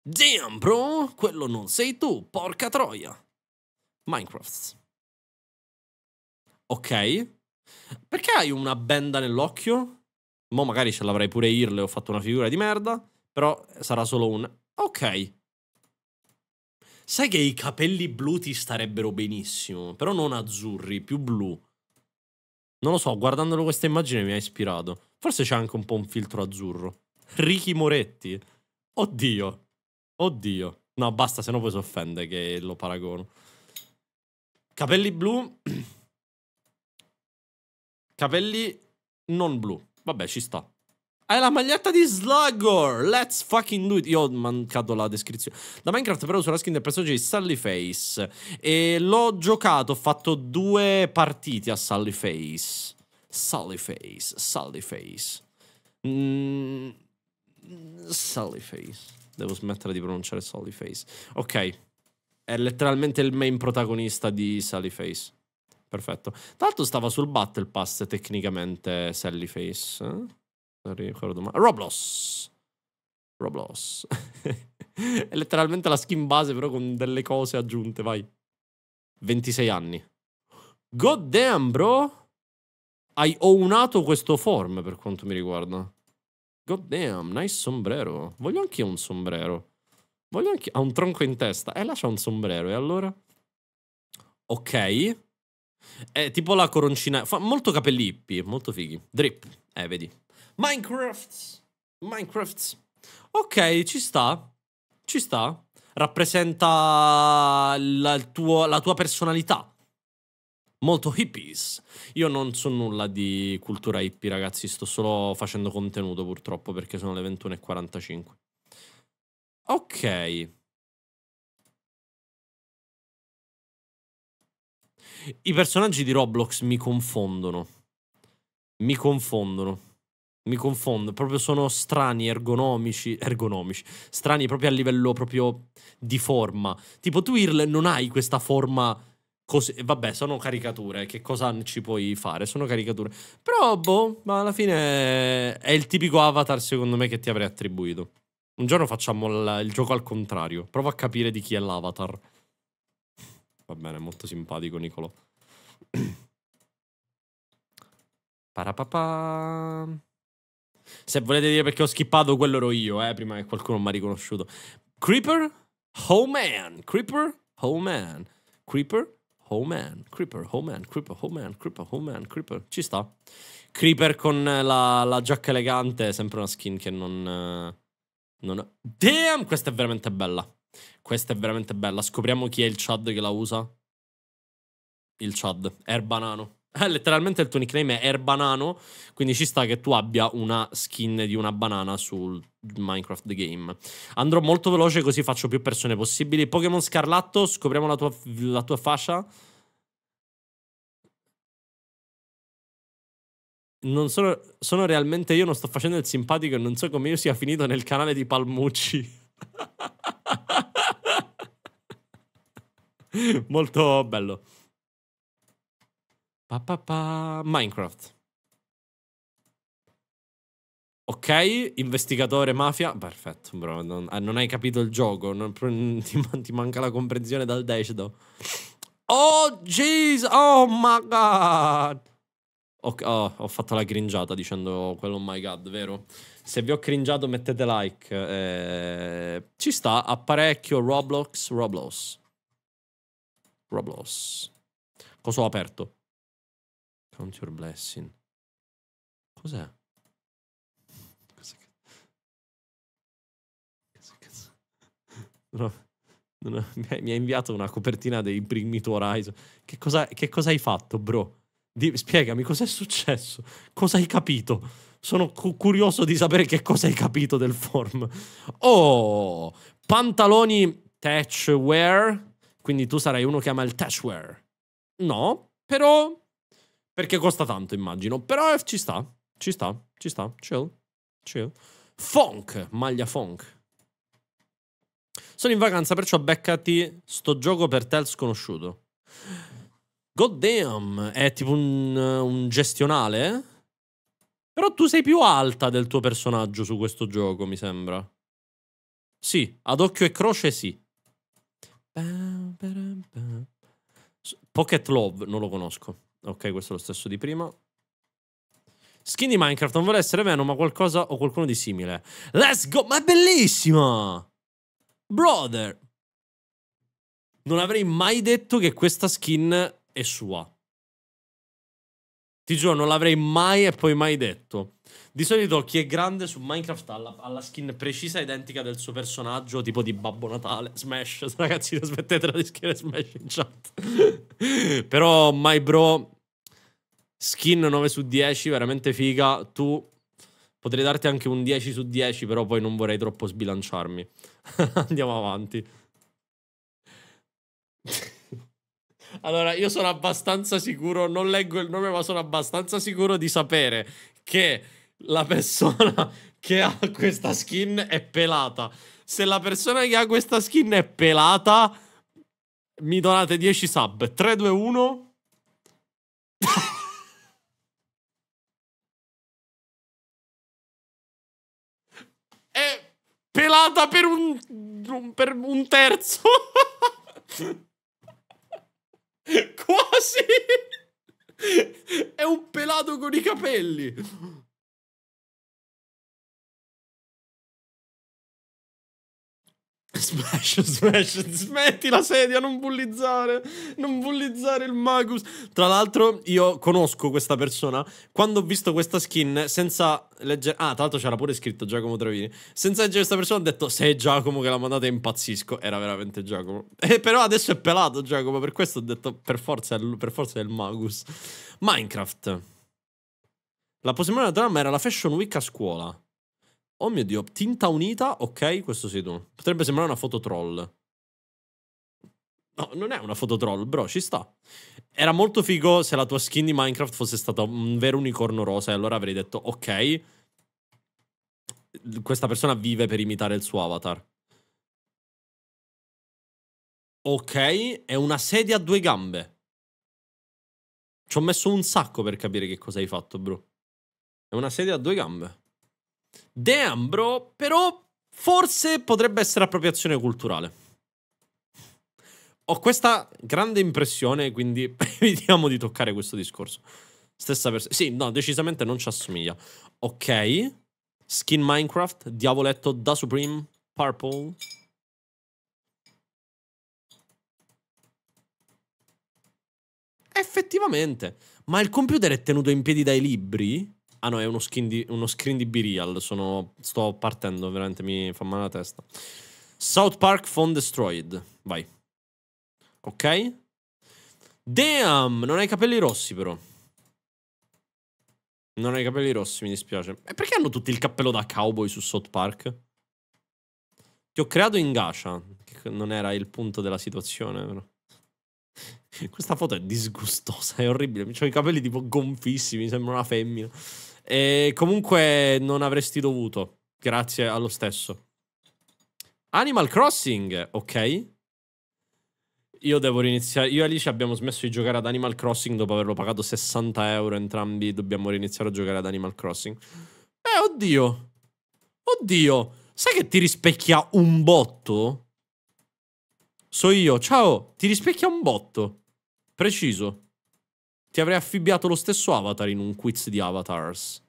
Damn, bro. Quello non sei tu, porca troia. Minecraft. Ok. Perché hai una benda nell'occhio? Mo magari ce l'avrei pure Irle, ho fatto una figura di merda. Però sarà solo un... Ok. Sai che i capelli blu ti starebbero benissimo, però non azzurri, più blu. Non lo so, guardandolo questa immagine mi ha ispirato. Forse c'è anche un po' un filtro azzurro. Ricky Moretti. Oddio. Oddio. No, basta, se no poi si offende che lo paragono. Capelli blu. <clears throat> Capelli non blu. Vabbè, ci sta. È la maglietta di Slugger. Let's fucking do it. Io ho mancato la descrizione. Da Minecraft però uso la skin del personaggio di Sally Face. E l'ho giocato, ho fatto due partite a Sally Face. Sally Face, Sally Face. Mm, Sally Face. Devo smettere di pronunciare Sally Face. Ok. È letteralmente il main protagonista di Sally Face. Perfetto. Tra l'altro stava sul Battle Pass tecnicamente Sally Face. Eh? Non ricordo mai. Roblox. Roblox. <laughs> È letteralmente la skin base, però con delle cose aggiunte, vai. 26 anni. God damn, bro! Hai ownato questo form per quanto mi riguarda. God damn, nice sombrero. Voglio anche un sombrero. Voglio anche... Ha un tronco in testa. Eh, là c'ha un sombrero, e allora? Ok. È tipo la coroncina... Fa molto capellippi, molto fighi. Drip. Eh, vedi. Minecraft. Minecraft. Ok, ci sta. Ci sta. Rappresenta la, tuo, la tua personalità molto hippies. Io non so nulla di cultura hippie, ragazzi, sto solo facendo contenuto purtroppo perché sono le 21.45. Ok. I personaggi di Roblox mi confondono. Mi confondono mi confondo, proprio sono strani, ergonomici, ergonomici, strani proprio a livello proprio di forma. Tipo Twirl non hai questa forma così, vabbè, sono caricature, che cosa ci puoi fare? Sono caricature. Però, boh, ma alla fine è il tipico avatar secondo me che ti avrei attribuito. Un giorno facciamo il, il gioco al contrario, provo a capire di chi è l'avatar. Va bene, molto simpatico Nicolo. <clears throat> Parapapam. Se volete dire perché ho skippato, quello ero io, eh, prima che qualcuno mi ha riconosciuto. Creeper, oh man, Creeper, oh man, Creeper, oh man, Creeper, oh man, Creeper, oh man, Creeper, oh man, Creeper, ci sta. Creeper con la, la giacca elegante, sempre una skin che non... Eh, non... Damn, questa è veramente bella. Questa è veramente bella. Scopriamo chi è il Chad che la usa. Il Chad, Erbanano. <laughs> letteralmente il tuo nickname è Erbanano, quindi ci sta che tu abbia una skin di una banana sul Minecraft The Game. Andrò molto veloce così faccio più persone possibili. Pokémon Scarlatto, scopriamo la tua, la tua fascia. Non sono, sono realmente io, non sto facendo il simpatico e non so come io sia finito nel canale di Palmucci. <laughs> molto bello. Pa, pa, pa, Minecraft. Ok, investigatore mafia. Perfetto, bro. Non, ah, non hai capito il gioco. Non, <laughs> ti, ti, manca la comprensione dal decido. Oh, jeez. Oh, my God. Okay, oh, ho fatto la cringiata dicendo quello oh my god, vero? Se vi ho cringiato mettete like. Eh, ci sta, apparecchio Roblox, Roblox. Roblox. Cosa ho aperto? Count your blessing. Cos'è? Cos'è che... Cos'è che... No, no, no, mi ha inviato una copertina dei primi tuoi Horizon. Che cosa, che cosa hai fatto, bro? Di, spiegami cos'è successo, cosa hai capito. Sono cu curioso di sapere che cosa hai capito del form. Oh, pantaloni tatchware. Quindi tu sarai uno che ama il tatchware. No, però perché costa tanto, immagino. Però eh, ci sta, ci sta, ci sta. Chill, chill. Funk, maglia funk. Sono in vacanza, perciò beccati sto gioco per tel sconosciuto. God damn, è tipo un, un gestionale? Però tu sei più alta del tuo personaggio su questo gioco, mi sembra. Sì, ad occhio e croce sì. Pocket Love, non lo conosco. Ok, questo è lo stesso di prima. Skin di Minecraft, non vuole essere Venom, ma qualcosa o qualcuno di simile. Let's go! Ma è bellissima! Brother! Non avrei mai detto che questa skin è sua. Ti giuro, non l'avrei mai e poi mai detto. Di solito chi è grande su Minecraft ha la, ha la skin precisa identica del suo personaggio, tipo di Babbo Natale, Smash. <laughs> Ragazzi, smettetela di scrivere Smash in chat. <laughs> Però, my bro, skin 9 su 10, veramente figa. Tu potrei darti anche un 10 su 10, però poi non vorrei troppo sbilanciarmi. <laughs> Andiamo avanti. Allora, io sono abbastanza sicuro, non leggo il nome, ma sono abbastanza sicuro di sapere che la persona <laughs> che ha questa skin è pelata. Se la persona che ha questa skin è pelata, mi donate 10 sub. 3, 2, 1. è pelata per un, per un terzo. <laughs> <laughs> Quasi! È un pelato con i capelli! Smash, smash, smetti la sedia, non bullizzare, non bullizzare il Magus. Tra l'altro io conosco questa persona, quando ho visto questa skin senza leggere... Ah, tra l'altro c'era pure scritto Giacomo Travini. Senza leggere questa persona ho detto, se è Giacomo che l'ha mandata impazzisco, era veramente Giacomo. <laughs> E eh, però adesso è pelato Giacomo, per questo ho detto, per forza, per forza è il Magus. Minecraft. La possibilità della trama era la Fashion Week a scuola. Oh mio Dio, tinta unita? Ok, questo sei tu. Potrebbe sembrare una foto troll. No, non è una foto troll, bro, ci sta. Era molto figo se la tua skin di Minecraft fosse stata un vero unicorno rosa e allora avrei detto, ok, questa persona vive per imitare il suo avatar. Ok, è una sedia a due gambe. Ci ho messo un sacco per capire che cosa hai fatto, bro. È una sedia a due gambe. Damn, bro, però forse potrebbe essere appropriazione culturale. Ho questa grande impressione, quindi <laughs> evitiamo di toccare questo discorso. Stessa persona. Sì, no, decisamente non ci assomiglia. Ok. Skin Minecraft, diavoletto da Supreme, Purple. Effettivamente. Ma il computer è tenuto in piedi dai libri? Ah no, è uno, di, uno screen di B-Real. Sono, sto partendo, veramente mi fa male la testa. South Park Phone Destroyed. Vai. Ok. Damn, non hai i capelli rossi però. Non hai i capelli rossi, mi dispiace. E perché hanno tutti il cappello da cowboy su South Park? Ti ho creato in Gasha, che non era il punto della situazione, però. <laughs> Questa foto è disgustosa, è orribile. Ho i capelli tipo gonfissimi, sembra una femmina. E comunque non avresti dovuto. Grazie allo stesso. Animal Crossing, ok. Io devo riniziare. Io e Alice abbiamo smesso di giocare ad Animal Crossing dopo averlo pagato 60 euro. Entrambi dobbiamo riniziare a giocare ad Animal Crossing. Eh, oddio. Oddio. Sai che ti rispecchia un botto? So io. Ciao, ti rispecchia un botto. Preciso. Ti avrei affibbiato lo stesso avatar in un quiz di avatars.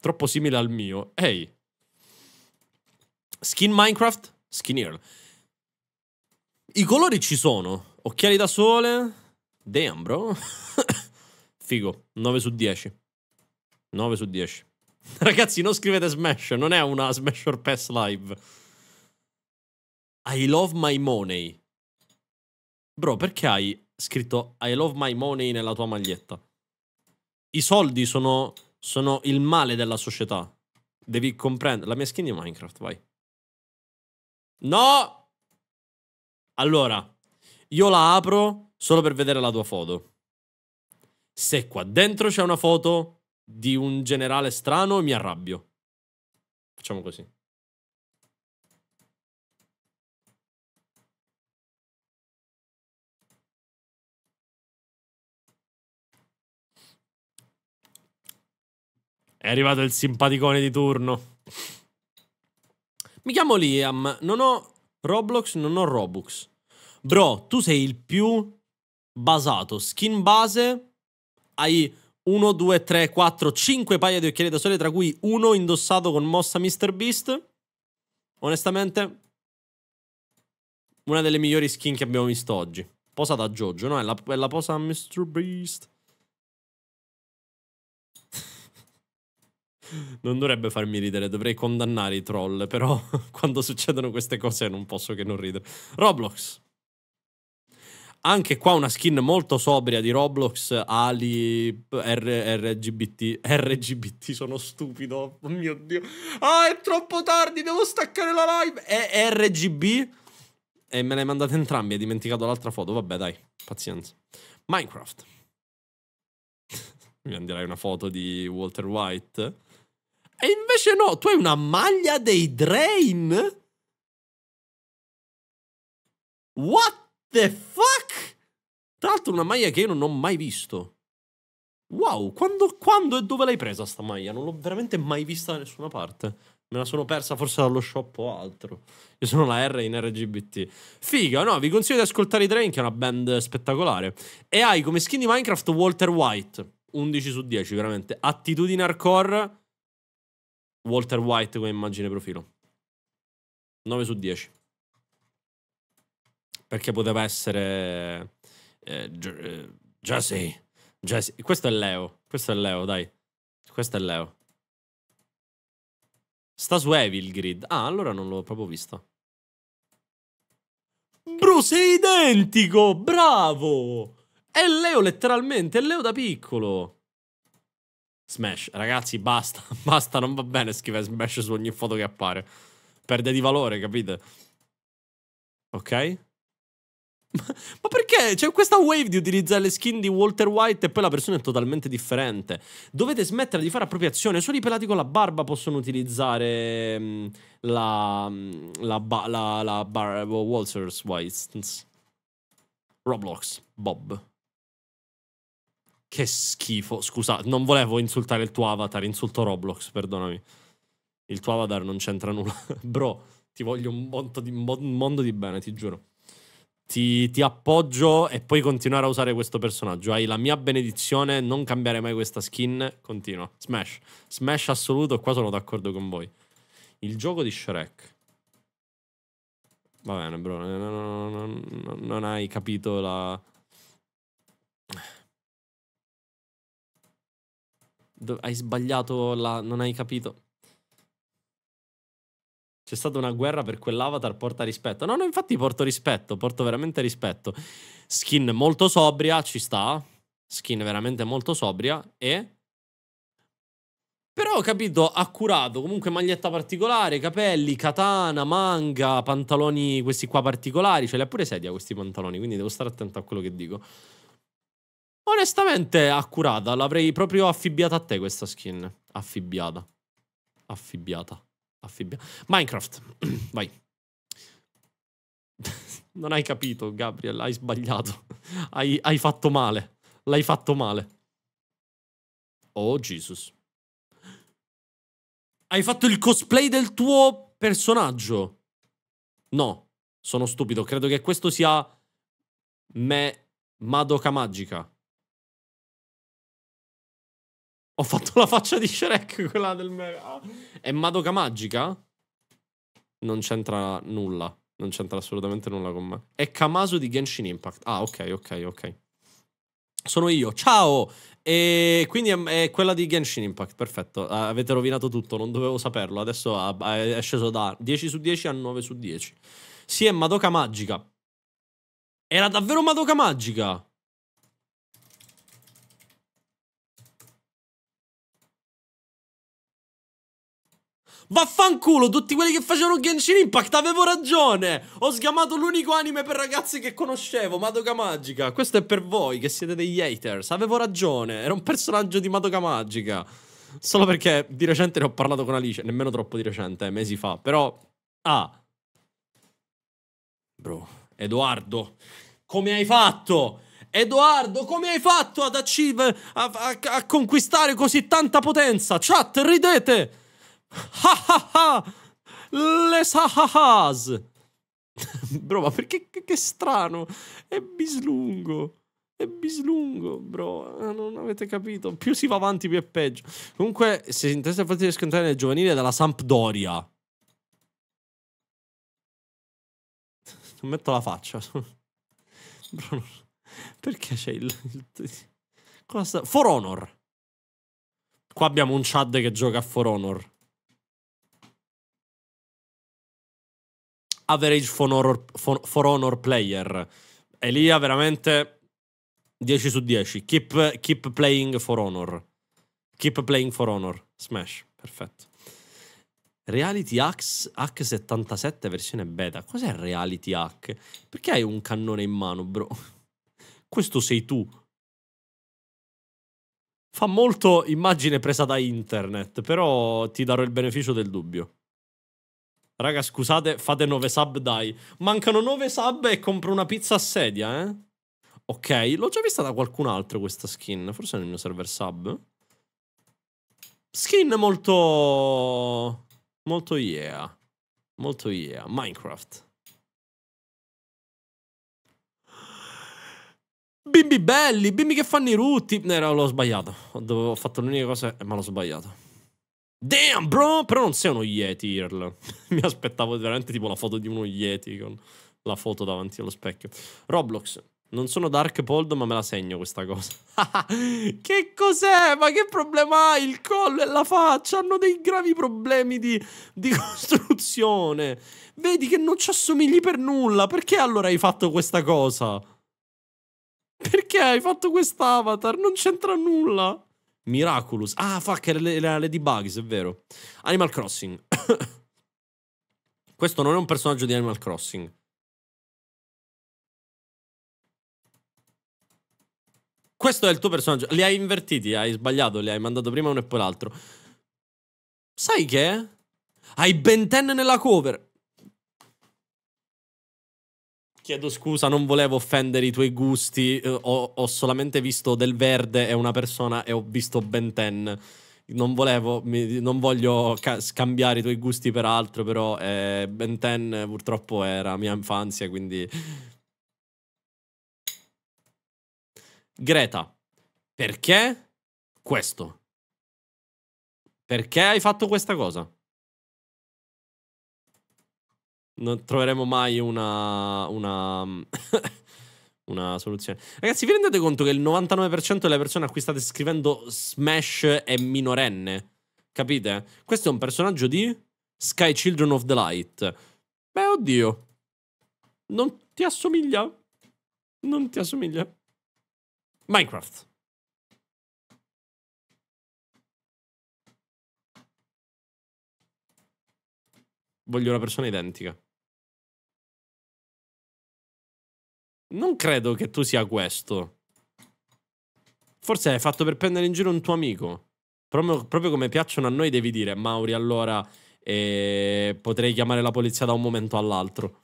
Troppo simile al mio. Ehi. Skin Minecraft? Skin Earl. I colori ci sono. Occhiali da sole. Damn, bro. <laughs> Figo. 9 su 10. 9 su 10. <laughs> Ragazzi, non scrivete Smash. Non è una Smash or Pass live. I love my money. Bro, perché hai scritto I love my money nella tua maglietta. I soldi sono, sono il male della società. Devi comprendere. La mia skin di Minecraft, vai. No! Allora, io la apro solo per vedere la tua foto. Se qua dentro c'è una foto di un generale strano, mi arrabbio. Facciamo così. È arrivato il simpaticone di turno. Mi chiamo Liam, non ho Roblox, non ho Robux. Bro, tu sei il più basato. Skin base, hai 1, 2, 3, 4, 5 paia di occhiali da sole, tra cui uno indossato con mossa Mr. Beast. Onestamente, una delle migliori skin che abbiamo visto oggi. Posa da Jojo, no? È la, è la posa Mr. Beast. non dovrebbe farmi ridere, dovrei condannare i troll, però <laughs> quando succedono queste cose non posso che non ridere. Roblox. Anche qua una skin molto sobria di Roblox, Ali, R, RGBT. RGBT, sono stupido. Oh mio Dio. Ah, è troppo tardi, devo staccare la live. È RGB? E me l'hai mandata entrambi, hai dimenticato l'altra foto. Vabbè, dai, pazienza. Minecraft. <laughs> Mi manderai una foto di Walter White. E invece no, tu hai una maglia dei Drain? What the fuck? Tra l'altro una maglia che io non ho mai visto. Wow, quando, quando e dove l'hai presa sta maglia? Non l'ho veramente mai vista da nessuna parte. Me la sono persa forse dallo shop o altro. Io sono la R in RGBT. Figa, no, vi consiglio di ascoltare i Drain, che è una band spettacolare. E hai come skin di Minecraft Walter White. 11 su 10, veramente. Attitudine hardcore Walter White come immagine profilo. 9 su 10. Perché poteva essere... Eh, eh, Jesse. Jesse. Questo è Leo. Questo è Leo, dai. Questo è Leo. Sta su Evil grid. Ah, allora non l'ho proprio visto. Bro, sei identico! Bravo! È Leo letteralmente, è Leo da piccolo. Smash. Ragazzi, basta, <laughs> basta, non va bene scrivere Smash su ogni foto che appare. Perde di valore, capite? Ok? <laughs> Ma perché? C'è questa wave di utilizzare le skin di Walter White e poi la persona è totalmente differente. Dovete smettere di fare appropriazione. Solo i pelati con la barba possono utilizzare mm, mm, la. la. la. la. la Walter White. Roblox. Bob. Che schifo. Scusa, non volevo insultare il tuo avatar, insulto Roblox, perdonami. Il tuo avatar non c'entra nulla. <laughs> Bro, ti voglio un mondo di, un mondo di bene, ti giuro. Ti, ti, appoggio e puoi continuare a usare questo personaggio. Hai la mia benedizione, non cambiare mai questa skin. Continua. Smash. Smash assoluto, qua sono d'accordo con voi. Il gioco di Shrek. Va bene, bro. Non, non, non, non hai capito la Do- hai sbagliato la... non hai capito. C'è stata una guerra per quell'avatar, porta rispetto. No, no, infatti porto rispetto, porto veramente rispetto. Skin molto sobria, ci sta. Skin veramente molto sobria e... Però ho capito, accurato, comunque maglietta particolare, capelli, katana, manga, pantaloni questi qua particolari, ce li ha pure sedia questi pantaloni, quindi devo stare attento a quello che dico. Onestamente accurata, l'avrei proprio affibbiata a te questa skin. Affibbiata. Affibbiata. Affibbiata. Minecraft, <clears throat> vai. <laughs> non hai capito, Gabriel, hai sbagliato. <laughs> hai, hai fatto male. L'hai fatto male. Oh, Jesus. Hai fatto il cosplay del tuo personaggio. No, sono stupido. Credo che questo sia... Me... Madoka Magica. Ho fatto la faccia di Shrek, quella del... Ah. È Madoka Magica? Non c'entra nulla. Non c'entra assolutamente nulla con me. È Kamasu di Genshin Impact. Ah, ok, ok, ok. Sono io, ciao! E quindi è, quella di Genshin Impact, perfetto. Ah, avete rovinato tutto, non dovevo saperlo. Adesso è sceso da 10 su 10 a 9 su 10. Sì, è Madoka Magica. Era davvero Madoka Magica! Vaffanculo, tutti quelli che facevano Genshin Impact, avevo ragione! Ho sgamato l'unico anime per ragazzi che conoscevo, Madoka Magica. Questo è per voi, che siete degli haters. Avevo ragione, era un personaggio di Madoka Magica. Solo perché di recente ne ho parlato con Alice, nemmeno troppo di recente, eh, mesi fa, però... Ah! Bro, Edoardo, come hai fatto? Edoardo, come hai fatto ad achieve, a, a, a conquistare così tanta potenza? Chat, ridete! Ha ha ha! Les ha <laughs> bro, ma perché che, che strano? È bislungo. È bislungo, bro. Ah, non avete capito. Più si va avanti, più è peggio. Comunque, se si interessa il di scontare nel giovanile, della Sampdoria. Non metto la faccia. <laughs> bro, perché c'è il... il... Cosa sta... For Honor. Qua abbiamo un Chad che gioca a For Honor. average for honor, for, honor player. Elia veramente 10 su 10. Keep, keep, playing for honor. Keep playing for honor. Smash, perfetto. Reality Hack 77 versione beta. Cos'è Reality Hack? Perché hai un cannone in mano, bro? <laughs> Questo sei tu. Fa molto immagine presa da internet, però ti darò il beneficio del dubbio. Raga, scusate, fate 9 sub, dai. Mancano 9 sub e compro una pizza a sedia, eh? Ok, l'ho già vista da qualcun altro questa skin. Forse nel mio server sub. Skin molto... Molto yeah. Molto yeah. Minecraft. Bimbi belli, bimbi che fanno i rutti. No, l'ho sbagliato. Ho fatto l'unica cosa, ma l'ho sbagliato. Damn, bro! Però non sei uno Yeti, Earl. <laughs> Mi aspettavo veramente tipo la foto di uno Yeti con la foto davanti allo specchio. Roblox. Non sono Dark Pold, ma me la segno questa cosa. <laughs> che cos'è? Ma che problema hai? Il collo e la faccia hanno dei gravi problemi di, di <laughs> costruzione. Vedi che non ci assomigli per nulla. Perché allora hai fatto questa cosa? Perché hai fatto quest'avatar? Non c'entra nulla. Miraculous. Ah, fuck, era Lady Bugs, è vero. Animal Crossing. <coughs> Questo non è un personaggio di Animal Crossing. Questo è il tuo personaggio. Li hai invertiti, hai sbagliato, li hai mandato prima uno e poi l'altro. Sai che? Hai Ben 10 nella cover. Chiedo scusa, non volevo offendere i tuoi gusti, eh, ho, ho, solamente visto del verde e una persona e ho visto Ben Ten. Non volevo, mi, non voglio scambiare i tuoi gusti per altro, però eh, Ben Ten eh, purtroppo era mia infanzia, quindi... Greta, perché questo? Perché hai fatto questa cosa? non troveremo mai una, una, <laughs> una soluzione. Ragazzi, vi rendete conto che il 99% delle persone a cui state scrivendo Smash è minorenne? Capite? Questo è un personaggio di Sky Children of the Light. Beh, oddio. Non ti assomiglia? Non ti assomiglia? Minecraft. Voglio una persona identica. Non credo che tu sia questo. Forse è fatto per prendere in giro un tuo amico. Proprio, proprio come piacciono a noi devi dire, Mauri, allora eh, potrei chiamare la polizia da un momento all'altro.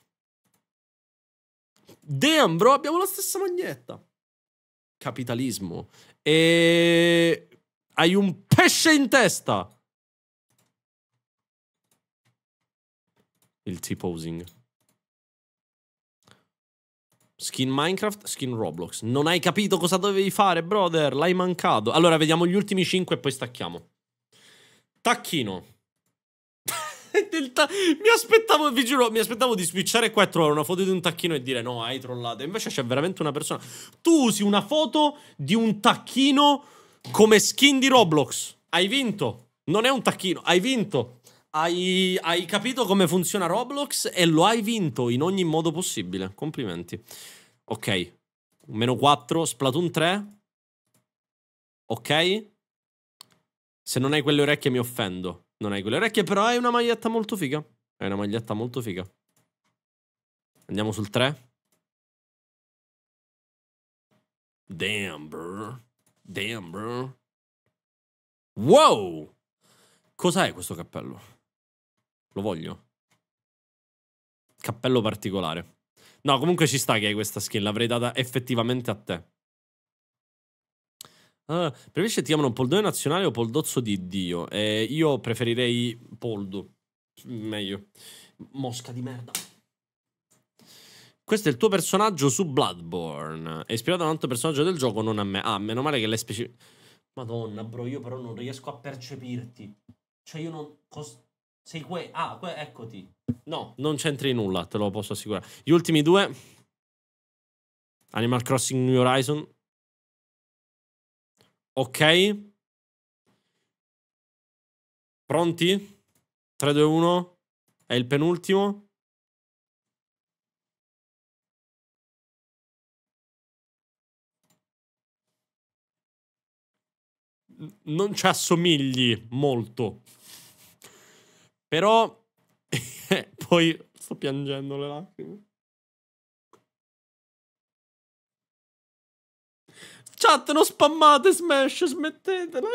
Damn, bro, abbiamo la stessa magnetta. Capitalismo. E... Hai un pesce in testa. Il T-posing. Skin Minecraft, skin Roblox. Non hai capito cosa dovevi fare, brother. L'hai mancato. Allora, vediamo gli ultimi 5 e poi stacchiamo. Tacchino. <laughs> ta mi aspettavo, vi giuro, mi aspettavo di switchare qua e trovare una foto di un tacchino e dire no, hai trollato. Invece c'è veramente una persona. Tu usi una foto di un tacchino come skin di Roblox. Hai vinto. Non è un tacchino, hai vinto. Hai, hai, capito come funziona Roblox e lo hai vinto in ogni modo possibile. Complimenti. Ok. Meno 4, Splatoon 3. Ok. Se non hai quelle orecchie mi offendo. Non hai quelle orecchie, però hai una maglietta molto figa. Hai una maglietta molto figa. Andiamo sul 3. Damn, bro. Damn, bro. Wow! Cos'è questo cappello? Lo voglio. Cappello particolare. No, comunque ci sta che hai questa skin. L'avrei data effettivamente a te. Uh, preferisci ti chiamano Poldone Nazionale o Poldozzo di Dio? Eh, io preferirei Poldo. Meglio. Mosca di merda. Questo è il tuo personaggio su Bloodborne. È ispirato a un altro personaggio del gioco, non a me. Ah, meno male che l'hai specificato. Madonna, bro, io però non riesco a percepirti. Cioè, io non. Cos- sei que... Ah, que... eccoti. No, non c'entri nulla, te lo posso assicurare. Gli ultimi due. Animal Crossing New Horizon. Ok. Pronti? 3, 2, 1. È il penultimo. non ci assomigli molto. Però <laughs> poi sto piangendo le lacrime. Chat, non spammate Smash, smettetela.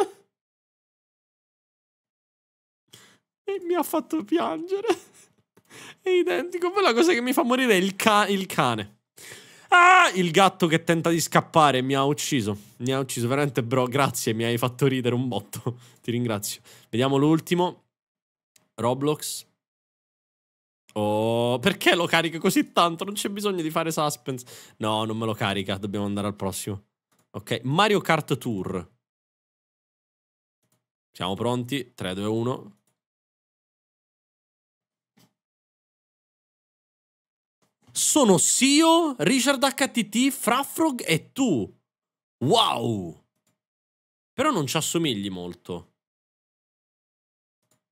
E mi ha fatto piangere. È identico. Poi la cosa che mi fa morire è il, ca il cane. Ah, il gatto che tenta di scappare mi ha ucciso. Mi ha ucciso, veramente, bro. Grazie, mi hai fatto ridere un botto. <laughs> Ti ringrazio. Vediamo l'ultimo. Roblox. Oh, perché lo carica così tanto? Non c'è bisogno di fare suspense. No, non me lo carica. Dobbiamo andare al prossimo. Ok, Mario Kart Tour. Siamo pronti? 3, 2, 1. Sono Sio, Richard HTT, Frafrog e tu. Wow! Però non ci assomigli molto.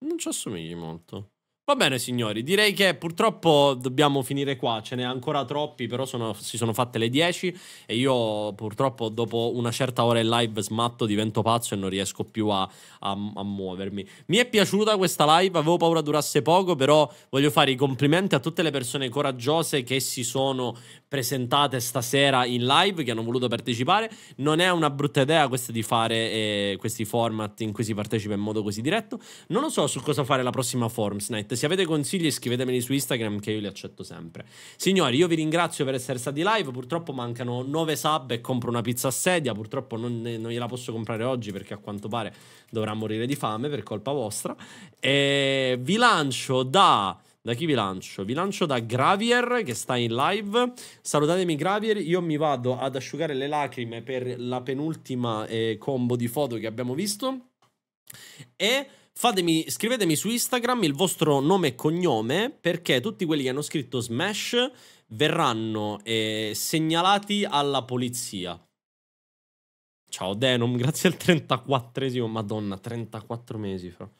Non ci assomigli molto. Va bene, signori, direi che purtroppo dobbiamo finire qua. Ce n'è ancora troppi, però sono, si sono fatte le 10 e io purtroppo dopo una certa ora in live smatto, divento pazzo e non riesco più a, a, a muovermi. Mi è piaciuta questa live, avevo paura durasse poco, però voglio fare i complimenti a tutte le persone coraggiose che si sono presentate stasera in live, che hanno voluto partecipare. Non è una brutta idea questa di fare eh, questi format in cui si partecipa in modo così diretto. Non lo so su cosa fare la prossima Forms Night se avete consigli scrivetemeli su Instagram che io li accetto sempre. Signori, io vi ringrazio per essere stati live, purtroppo mancano 9 sub e compro una pizza a sedia, purtroppo non, eh, non gliela posso comprare oggi perché a quanto pare dovrà morire di fame per colpa vostra. E vi lancio da... Da chi vi lancio? Vi lancio da Gravier che sta in live. Salutatemi Gravier, io mi vado ad asciugare le lacrime per la penultima eh, combo di foto che abbiamo visto. E Fatemi, scrivetemi su Instagram il vostro nome e cognome perché tutti quelli che hanno scritto Smash verranno eh, segnalati alla polizia. Ciao Denom, <laughs> grazie al 34esimo, madonna, 34 mesi fra.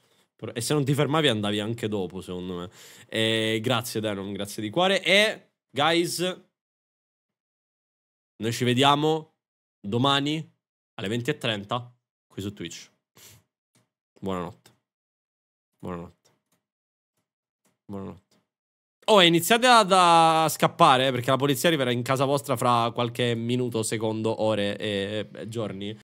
E se non ti fermavi andavi anche dopo, secondo me. E eh, grazie Denom, grazie di cuore. E, guys, noi ci vediamo domani alle 20.30 qui su Twitch. Buonanotte. Buonanotte. Buonanotte. Oh, iniziate ad, a scappare, eh, perché la polizia arriverà in casa vostra fra qualche minuto, secondo, ore e, e giorni.